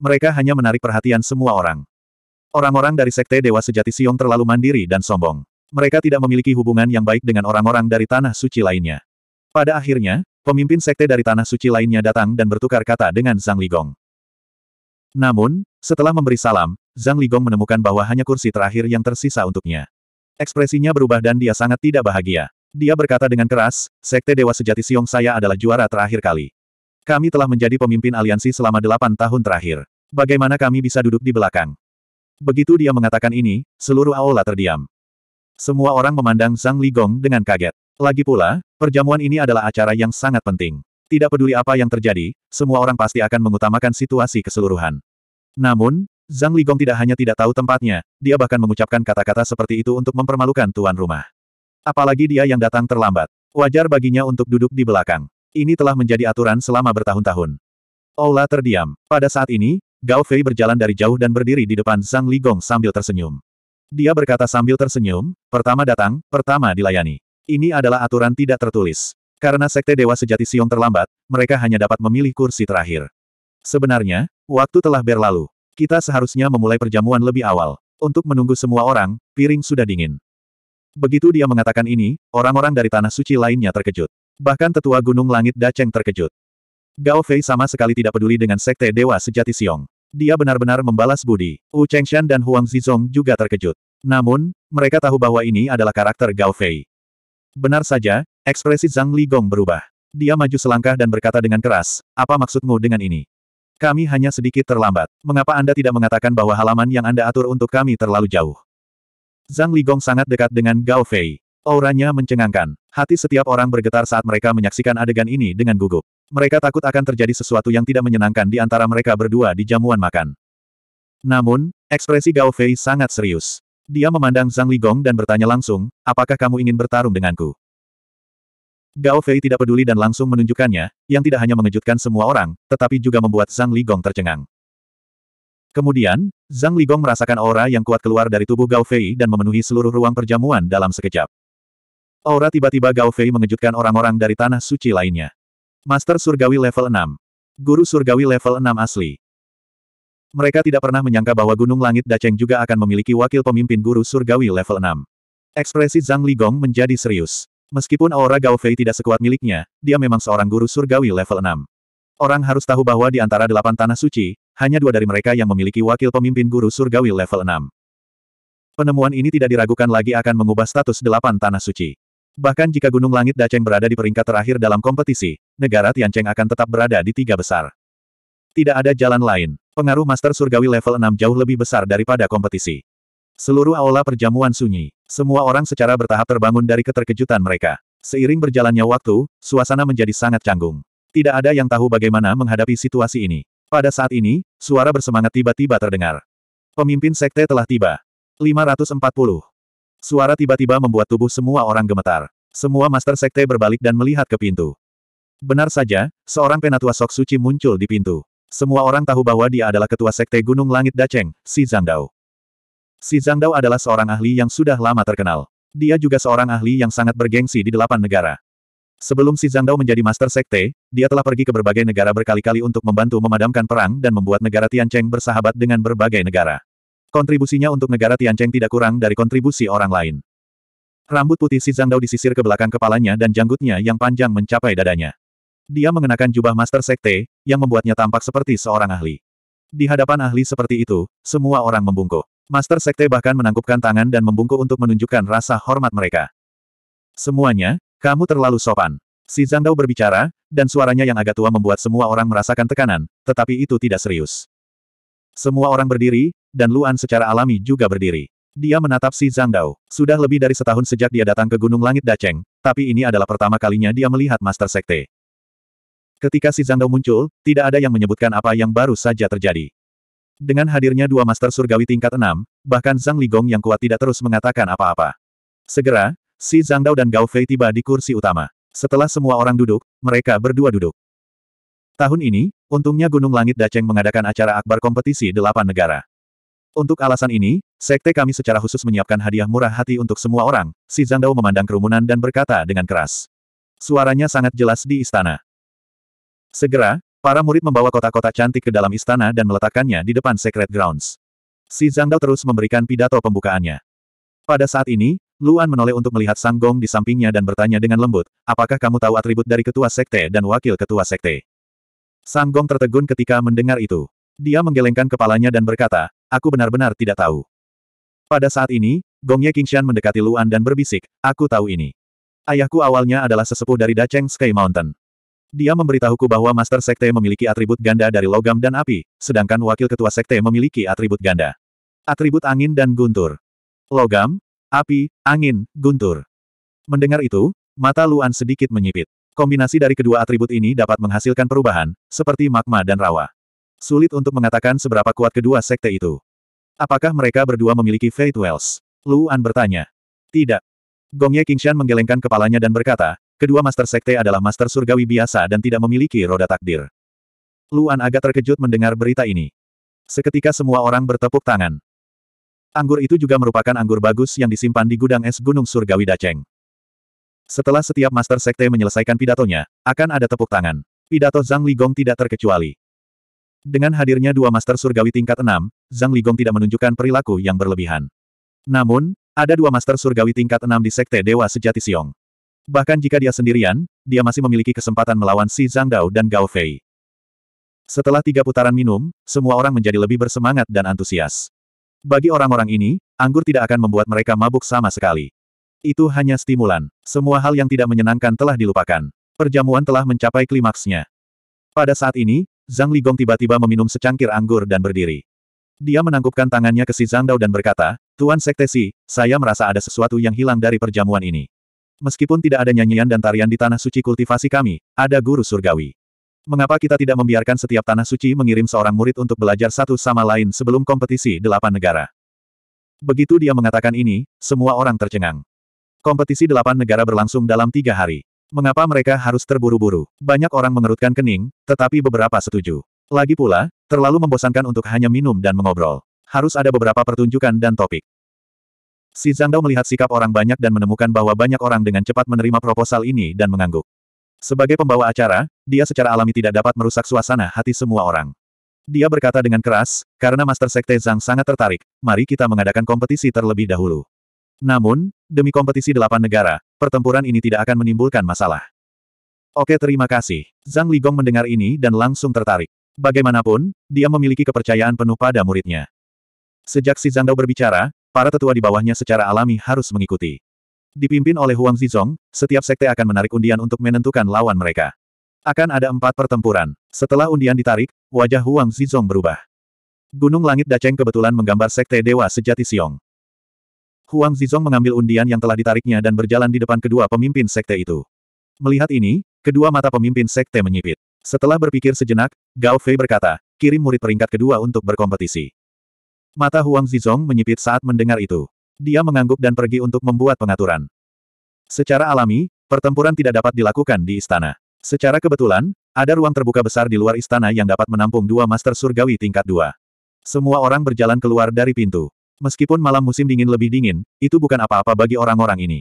Mereka hanya menarik perhatian semua orang. Orang-orang dari Sekte Dewa Sejati Siong terlalu mandiri dan sombong mereka tidak memiliki hubungan yang baik dengan orang-orang dari tanah suci lainnya. Pada akhirnya, pemimpin sekte dari tanah suci lainnya datang dan bertukar kata dengan Zhang Ligong. Namun, setelah memberi salam, Zhang Ligong menemukan bahwa hanya kursi terakhir yang tersisa untuknya. Ekspresinya berubah dan dia sangat tidak bahagia. Dia berkata dengan keras, Sekte Dewa Sejati Siong saya adalah juara terakhir kali. Kami telah menjadi pemimpin aliansi selama delapan tahun terakhir. Bagaimana kami bisa duduk di belakang? Begitu dia mengatakan ini, seluruh aula terdiam. Semua orang memandang Zhang Ligong dengan kaget. Lagi pula, perjamuan ini adalah acara yang sangat penting. Tidak peduli apa yang terjadi, semua orang pasti akan mengutamakan situasi keseluruhan. Namun, Zhang Ligong tidak hanya tidak tahu tempatnya, dia bahkan mengucapkan kata-kata seperti itu untuk mempermalukan tuan rumah. Apalagi dia yang datang terlambat. Wajar baginya untuk duduk di belakang. Ini telah menjadi aturan selama bertahun-tahun. Aula terdiam. Pada saat ini, Gao Fei berjalan dari jauh dan berdiri di depan Zhang Ligong sambil tersenyum. Dia berkata sambil tersenyum, pertama datang, pertama dilayani. Ini adalah aturan tidak tertulis. Karena Sekte Dewa Sejati Siong terlambat, mereka hanya dapat memilih kursi terakhir. Sebenarnya, waktu telah berlalu. Kita seharusnya memulai perjamuan lebih awal. Untuk menunggu semua orang, piring sudah dingin. Begitu dia mengatakan ini, orang-orang dari Tanah Suci lainnya terkejut. Bahkan tetua Gunung Langit Daceng terkejut. Gao Fei sama sekali tidak peduli dengan Sekte Dewa Sejati Siong. Dia benar-benar membalas budi. Wu Chengshan dan Huang Zizong juga terkejut. Namun, mereka tahu bahwa ini adalah karakter Gao Fei. Benar saja, ekspresi Zhang Ligong berubah. Dia maju selangkah dan berkata dengan keras, apa maksudmu dengan ini? Kami hanya sedikit terlambat. Mengapa Anda tidak mengatakan bahwa halaman yang Anda atur untuk kami terlalu jauh? Zhang Ligong sangat dekat dengan Gao Fei. Auranya mencengangkan. Hati setiap orang bergetar saat mereka menyaksikan adegan ini dengan gugup. Mereka takut akan terjadi sesuatu yang tidak menyenangkan di antara mereka berdua di jamuan makan. Namun, ekspresi Gao Fei sangat serius. Dia memandang Zhang Ligong dan bertanya langsung, apakah kamu ingin bertarung denganku? Gao Fei tidak peduli dan langsung menunjukkannya, yang tidak hanya mengejutkan semua orang, tetapi juga membuat Zhang Ligong tercengang. Kemudian, Zhang Ligong merasakan aura yang kuat keluar dari tubuh Gao Fei dan memenuhi seluruh ruang perjamuan dalam sekejap. Aura tiba-tiba Gao Fei mengejutkan orang-orang dari tanah suci lainnya. Master Surgawi level 6. Guru Surgawi level 6 asli. Mereka tidak pernah menyangka bahwa Gunung Langit Daceng juga akan memiliki wakil pemimpin guru surgawi level 6. Ekspresi Zhang Ligong menjadi serius. Meskipun aura Gao Fei tidak sekuat miliknya, dia memang seorang guru surgawi level 6. Orang harus tahu bahwa di antara delapan tanah suci, hanya dua dari mereka yang memiliki wakil pemimpin guru surgawi level 6. Penemuan ini tidak diragukan lagi akan mengubah status delapan tanah suci. Bahkan jika Gunung Langit Daceng berada di peringkat terakhir dalam kompetisi, negara Tiancheng akan tetap berada di tiga besar. Tidak ada jalan lain. Pengaruh Master Surgawi level 6 jauh lebih besar daripada kompetisi. Seluruh aula perjamuan sunyi. Semua orang secara bertahap terbangun dari keterkejutan mereka. Seiring berjalannya waktu, suasana menjadi sangat canggung. Tidak ada yang tahu bagaimana menghadapi situasi ini. Pada saat ini, suara bersemangat tiba-tiba terdengar. Pemimpin sekte telah tiba. 540. Suara tiba-tiba membuat tubuh semua orang gemetar. Semua master sekte berbalik dan melihat ke pintu. Benar saja, seorang penatua sok suci muncul di pintu. Semua orang tahu bahwa dia adalah ketua sekte Gunung Langit Daceng, Si Zhang Dao. Si Zhang Dao adalah seorang ahli yang sudah lama terkenal. Dia juga seorang ahli yang sangat bergengsi di delapan negara. Sebelum Si Zhang Dao menjadi master sekte, dia telah pergi ke berbagai negara berkali-kali untuk membantu memadamkan perang dan membuat negara Tiancheng bersahabat dengan berbagai negara. Kontribusinya untuk negara Tiancheng tidak kurang dari kontribusi orang lain. Rambut putih Si Zhang Dao disisir ke belakang kepalanya dan janggutnya yang panjang mencapai dadanya. Dia mengenakan jubah Master Sekte, yang membuatnya tampak seperti seorang ahli. Di hadapan ahli seperti itu, semua orang membungkuk. Master Sekte bahkan menangkupkan tangan dan membungkuk untuk menunjukkan rasa hormat mereka. Semuanya, kamu terlalu sopan. Si Zhang Dao berbicara, dan suaranya yang agak tua membuat semua orang merasakan tekanan, tetapi itu tidak serius. Semua orang berdiri, dan Luan secara alami juga berdiri. Dia menatap si Zhang Dao. Sudah lebih dari setahun sejak dia datang ke Gunung Langit Daceng, tapi ini adalah pertama kalinya dia melihat Master Sekte. Ketika si Zhang Dao muncul, tidak ada yang menyebutkan apa yang baru saja terjadi. Dengan hadirnya dua master surgawi tingkat enam, bahkan Zhang Ligong yang kuat tidak terus mengatakan apa-apa. Segera, si Zhang Dao dan Gao Fei tiba di kursi utama. Setelah semua orang duduk, mereka berdua duduk. Tahun ini, untungnya Gunung Langit Daceng mengadakan acara akbar kompetisi delapan negara. Untuk alasan ini, sekte kami secara khusus menyiapkan hadiah murah hati untuk semua orang, si Zhang Dao memandang kerumunan dan berkata dengan keras. Suaranya sangat jelas di istana. Segera, para murid membawa kotak-kotak cantik ke dalam istana dan meletakkannya di depan Secret Grounds. Si Zhang Dao terus memberikan pidato pembukaannya. Pada saat ini, Luan menoleh untuk melihat Sang Gong di sampingnya dan bertanya dengan lembut, apakah kamu tahu atribut dari ketua sekte dan wakil ketua sekte? Sang Gong tertegun ketika mendengar itu. Dia menggelengkan kepalanya dan berkata, aku benar-benar tidak tahu. Pada saat ini, Gongye Qingshan mendekati Luan dan berbisik, aku tahu ini. Ayahku awalnya adalah sesepuh dari Dacheng Sky Mountain. Dia memberitahuku bahwa Master Sekte memiliki atribut ganda dari logam dan api, sedangkan Wakil Ketua Sekte memiliki atribut ganda. Atribut angin dan guntur. Logam, api, angin, guntur. Mendengar itu, mata Luan sedikit menyipit. Kombinasi dari kedua atribut ini dapat menghasilkan perubahan, seperti magma dan rawa. Sulit untuk mengatakan seberapa kuat kedua sekte itu. Apakah mereka berdua memiliki Fate Wells? Luan bertanya. Tidak. Gongye Qingshan menggelengkan kepalanya dan berkata, Kedua Master Sekte adalah Master Surgawi biasa dan tidak memiliki roda takdir. Luan agak terkejut mendengar berita ini. Seketika semua orang bertepuk tangan. Anggur itu juga merupakan anggur bagus yang disimpan di gudang es Gunung Surgawi Daceng. Setelah setiap Master Sekte menyelesaikan pidatonya, akan ada tepuk tangan. Pidato Zhang Ligong tidak terkecuali. Dengan hadirnya dua Master Surgawi tingkat enam, Zhang Ligong tidak menunjukkan perilaku yang berlebihan. Namun, ada dua Master Surgawi tingkat enam di Sekte Dewa Sejati Siong. Bahkan jika dia sendirian, dia masih memiliki kesempatan melawan Si Zhang Dao dan Gao Fei. Setelah tiga putaran minum, semua orang menjadi lebih bersemangat dan antusias. Bagi orang-orang ini, anggur tidak akan membuat mereka mabuk sama sekali. Itu hanya stimulan. Semua hal yang tidak menyenangkan telah dilupakan. Perjamuan telah mencapai klimaksnya. Pada saat ini, Zhang Ligong tiba-tiba meminum secangkir anggur dan berdiri. Dia menangkupkan tangannya ke si Zhang Dao dan berkata, Tuan Sekte Si, saya merasa ada sesuatu yang hilang dari perjamuan ini meskipun tidak ada nyanyian dan tarian di tanah suci kultivasi kami, ada guru surgawi. Mengapa kita tidak membiarkan setiap tanah suci mengirim seorang murid untuk belajar satu sama lain sebelum kompetisi delapan negara? Begitu dia mengatakan ini, semua orang tercengang. Kompetisi delapan negara berlangsung dalam tiga hari. Mengapa mereka harus terburu-buru? Banyak orang mengerutkan kening, tetapi beberapa setuju. Lagi pula, terlalu membosankan untuk hanya minum dan mengobrol. Harus ada beberapa pertunjukan dan topik. Si Zhang Dao melihat sikap orang banyak dan menemukan bahwa banyak orang dengan cepat menerima proposal ini dan mengangguk. Sebagai pembawa acara, dia secara alami tidak dapat merusak suasana hati semua orang. Dia berkata dengan keras, karena Master Sekte Zhang sangat tertarik, mari kita mengadakan kompetisi terlebih dahulu. Namun, demi kompetisi delapan negara, pertempuran ini tidak akan menimbulkan masalah. Oke terima kasih. Zhang Ligong mendengar ini dan langsung tertarik. Bagaimanapun, dia memiliki kepercayaan penuh pada muridnya. Sejak si Zhang Dao berbicara, Para tetua di bawahnya secara alami harus mengikuti. Dipimpin oleh Huang Zizong, setiap sekte akan menarik undian untuk menentukan lawan mereka. Akan ada empat pertempuran. Setelah undian ditarik, wajah Huang Zizong berubah. Gunung Langit Daceng kebetulan menggambar sekte Dewa Sejati Siong. Huang Zizong mengambil undian yang telah ditariknya dan berjalan di depan kedua pemimpin sekte itu. Melihat ini, kedua mata pemimpin sekte menyipit. Setelah berpikir sejenak, Gao Fei berkata, kirim murid peringkat kedua untuk berkompetisi. Mata Huang Zizong menyipit saat mendengar itu. Dia mengangguk dan pergi untuk membuat pengaturan. Secara alami, pertempuran tidak dapat dilakukan di istana. Secara kebetulan, ada ruang terbuka besar di luar istana yang dapat menampung dua master surgawi tingkat dua. Semua orang berjalan keluar dari pintu. Meskipun malam musim dingin lebih dingin, itu bukan apa-apa bagi orang-orang ini.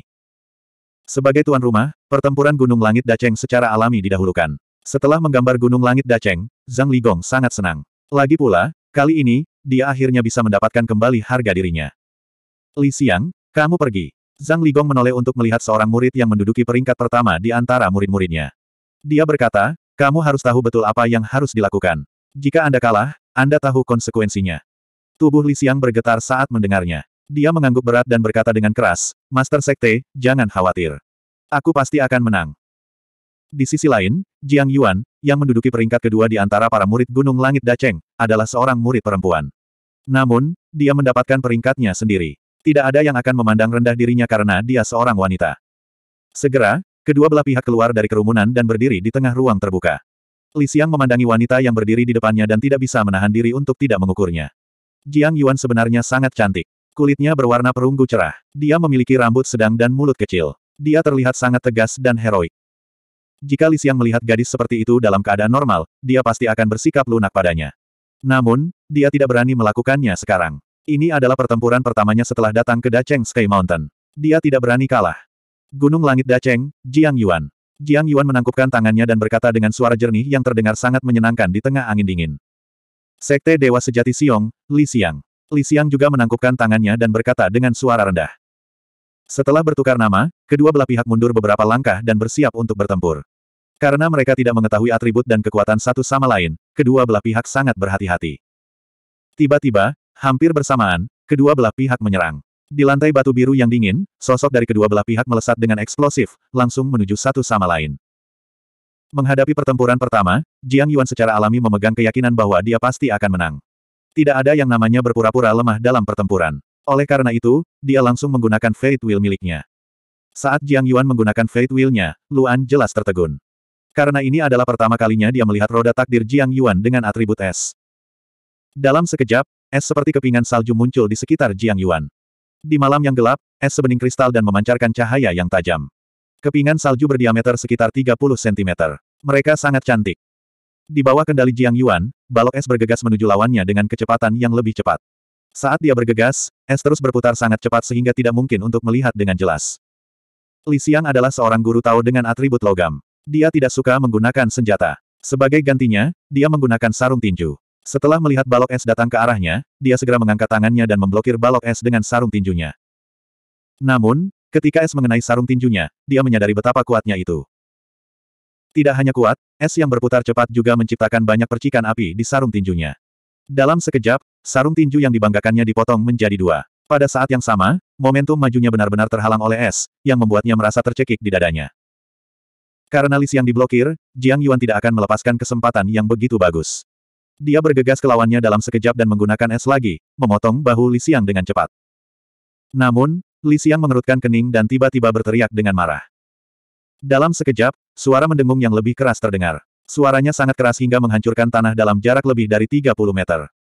Sebagai tuan rumah, pertempuran Gunung Langit Daceng secara alami didahulukan. Setelah menggambar Gunung Langit Daceng, Zhang Ligong sangat senang. Lagi pula, kali ini, dia akhirnya bisa mendapatkan kembali harga dirinya. Li Xiang, kamu pergi. Zhang Ligong menoleh untuk melihat seorang murid yang menduduki peringkat pertama di antara murid-muridnya. Dia berkata, kamu harus tahu betul apa yang harus dilakukan. Jika Anda kalah, Anda tahu konsekuensinya. Tubuh Li Xiang bergetar saat mendengarnya. Dia mengangguk berat dan berkata dengan keras, Master Sekte, jangan khawatir. Aku pasti akan menang. Di sisi lain, Jiang Yuan, yang menduduki peringkat kedua di antara para murid Gunung Langit Daceng, adalah seorang murid perempuan. Namun, dia mendapatkan peringkatnya sendiri. Tidak ada yang akan memandang rendah dirinya karena dia seorang wanita. Segera, kedua belah pihak keluar dari kerumunan dan berdiri di tengah ruang terbuka. Li Xiang memandangi wanita yang berdiri di depannya dan tidak bisa menahan diri untuk tidak mengukurnya. Jiang Yuan sebenarnya sangat cantik. Kulitnya berwarna perunggu cerah. Dia memiliki rambut sedang dan mulut kecil. Dia terlihat sangat tegas dan heroik. Jika Li Xiang melihat gadis seperti itu dalam keadaan normal, dia pasti akan bersikap lunak padanya. Namun, dia tidak berani melakukannya sekarang. Ini adalah pertempuran pertamanya setelah datang ke Dacheng Sky Mountain. Dia tidak berani kalah. Gunung Langit Dacheng, Jiang Yuan. Jiang Yuan menangkupkan tangannya dan berkata dengan suara jernih yang terdengar sangat menyenangkan di tengah angin dingin. Sekte Dewa Sejati Siong, Li Xiang. Li Xiang juga menangkupkan tangannya dan berkata dengan suara rendah. Setelah bertukar nama, kedua belah pihak mundur beberapa langkah dan bersiap untuk bertempur. Karena mereka tidak mengetahui atribut dan kekuatan satu sama lain, kedua belah pihak sangat berhati-hati. Tiba-tiba, hampir bersamaan, kedua belah pihak menyerang. Di lantai batu biru yang dingin, sosok dari kedua belah pihak melesat dengan eksplosif, langsung menuju satu sama lain. Menghadapi pertempuran pertama, Jiang Yuan secara alami memegang keyakinan bahwa dia pasti akan menang. Tidak ada yang namanya berpura-pura lemah dalam pertempuran. Oleh karena itu, dia langsung menggunakan Fate Will miliknya. Saat Jiang Yuan menggunakan Fate will nya Luan jelas tertegun. Karena ini adalah pertama kalinya dia melihat roda takdir Jiang Yuan dengan atribut es. Dalam sekejap, es seperti kepingan salju muncul di sekitar Jiang Yuan. Di malam yang gelap, es sebening kristal dan memancarkan cahaya yang tajam. Kepingan salju berdiameter sekitar 30 cm. Mereka sangat cantik. Di bawah kendali Jiang Yuan, balok es bergegas menuju lawannya dengan kecepatan yang lebih cepat. Saat dia bergegas, es terus berputar sangat cepat sehingga tidak mungkin untuk melihat dengan jelas. Li Xiang adalah seorang guru tahu dengan atribut logam. Dia tidak suka menggunakan senjata. Sebagai gantinya, dia menggunakan sarung tinju. Setelah melihat balok es datang ke arahnya, dia segera mengangkat tangannya dan memblokir balok es dengan sarung tinjunya. Namun, ketika es mengenai sarung tinjunya, dia menyadari betapa kuatnya itu. Tidak hanya kuat, es yang berputar cepat juga menciptakan banyak percikan api di sarung tinjunya. Dalam sekejap, sarung tinju yang dibanggakannya dipotong menjadi dua. Pada saat yang sama, momentum majunya benar-benar terhalang oleh es, yang membuatnya merasa tercekik di dadanya. Karena Li Xiang diblokir, Jiang Yuan tidak akan melepaskan kesempatan yang begitu bagus. Dia bergegas ke lawannya dalam sekejap dan menggunakan es lagi, memotong bahu Li Xiang dengan cepat. Namun, Li Xiang mengerutkan kening dan tiba-tiba berteriak dengan marah. Dalam sekejap, suara mendengung yang lebih keras terdengar. Suaranya sangat keras hingga menghancurkan tanah dalam jarak lebih dari 30 meter.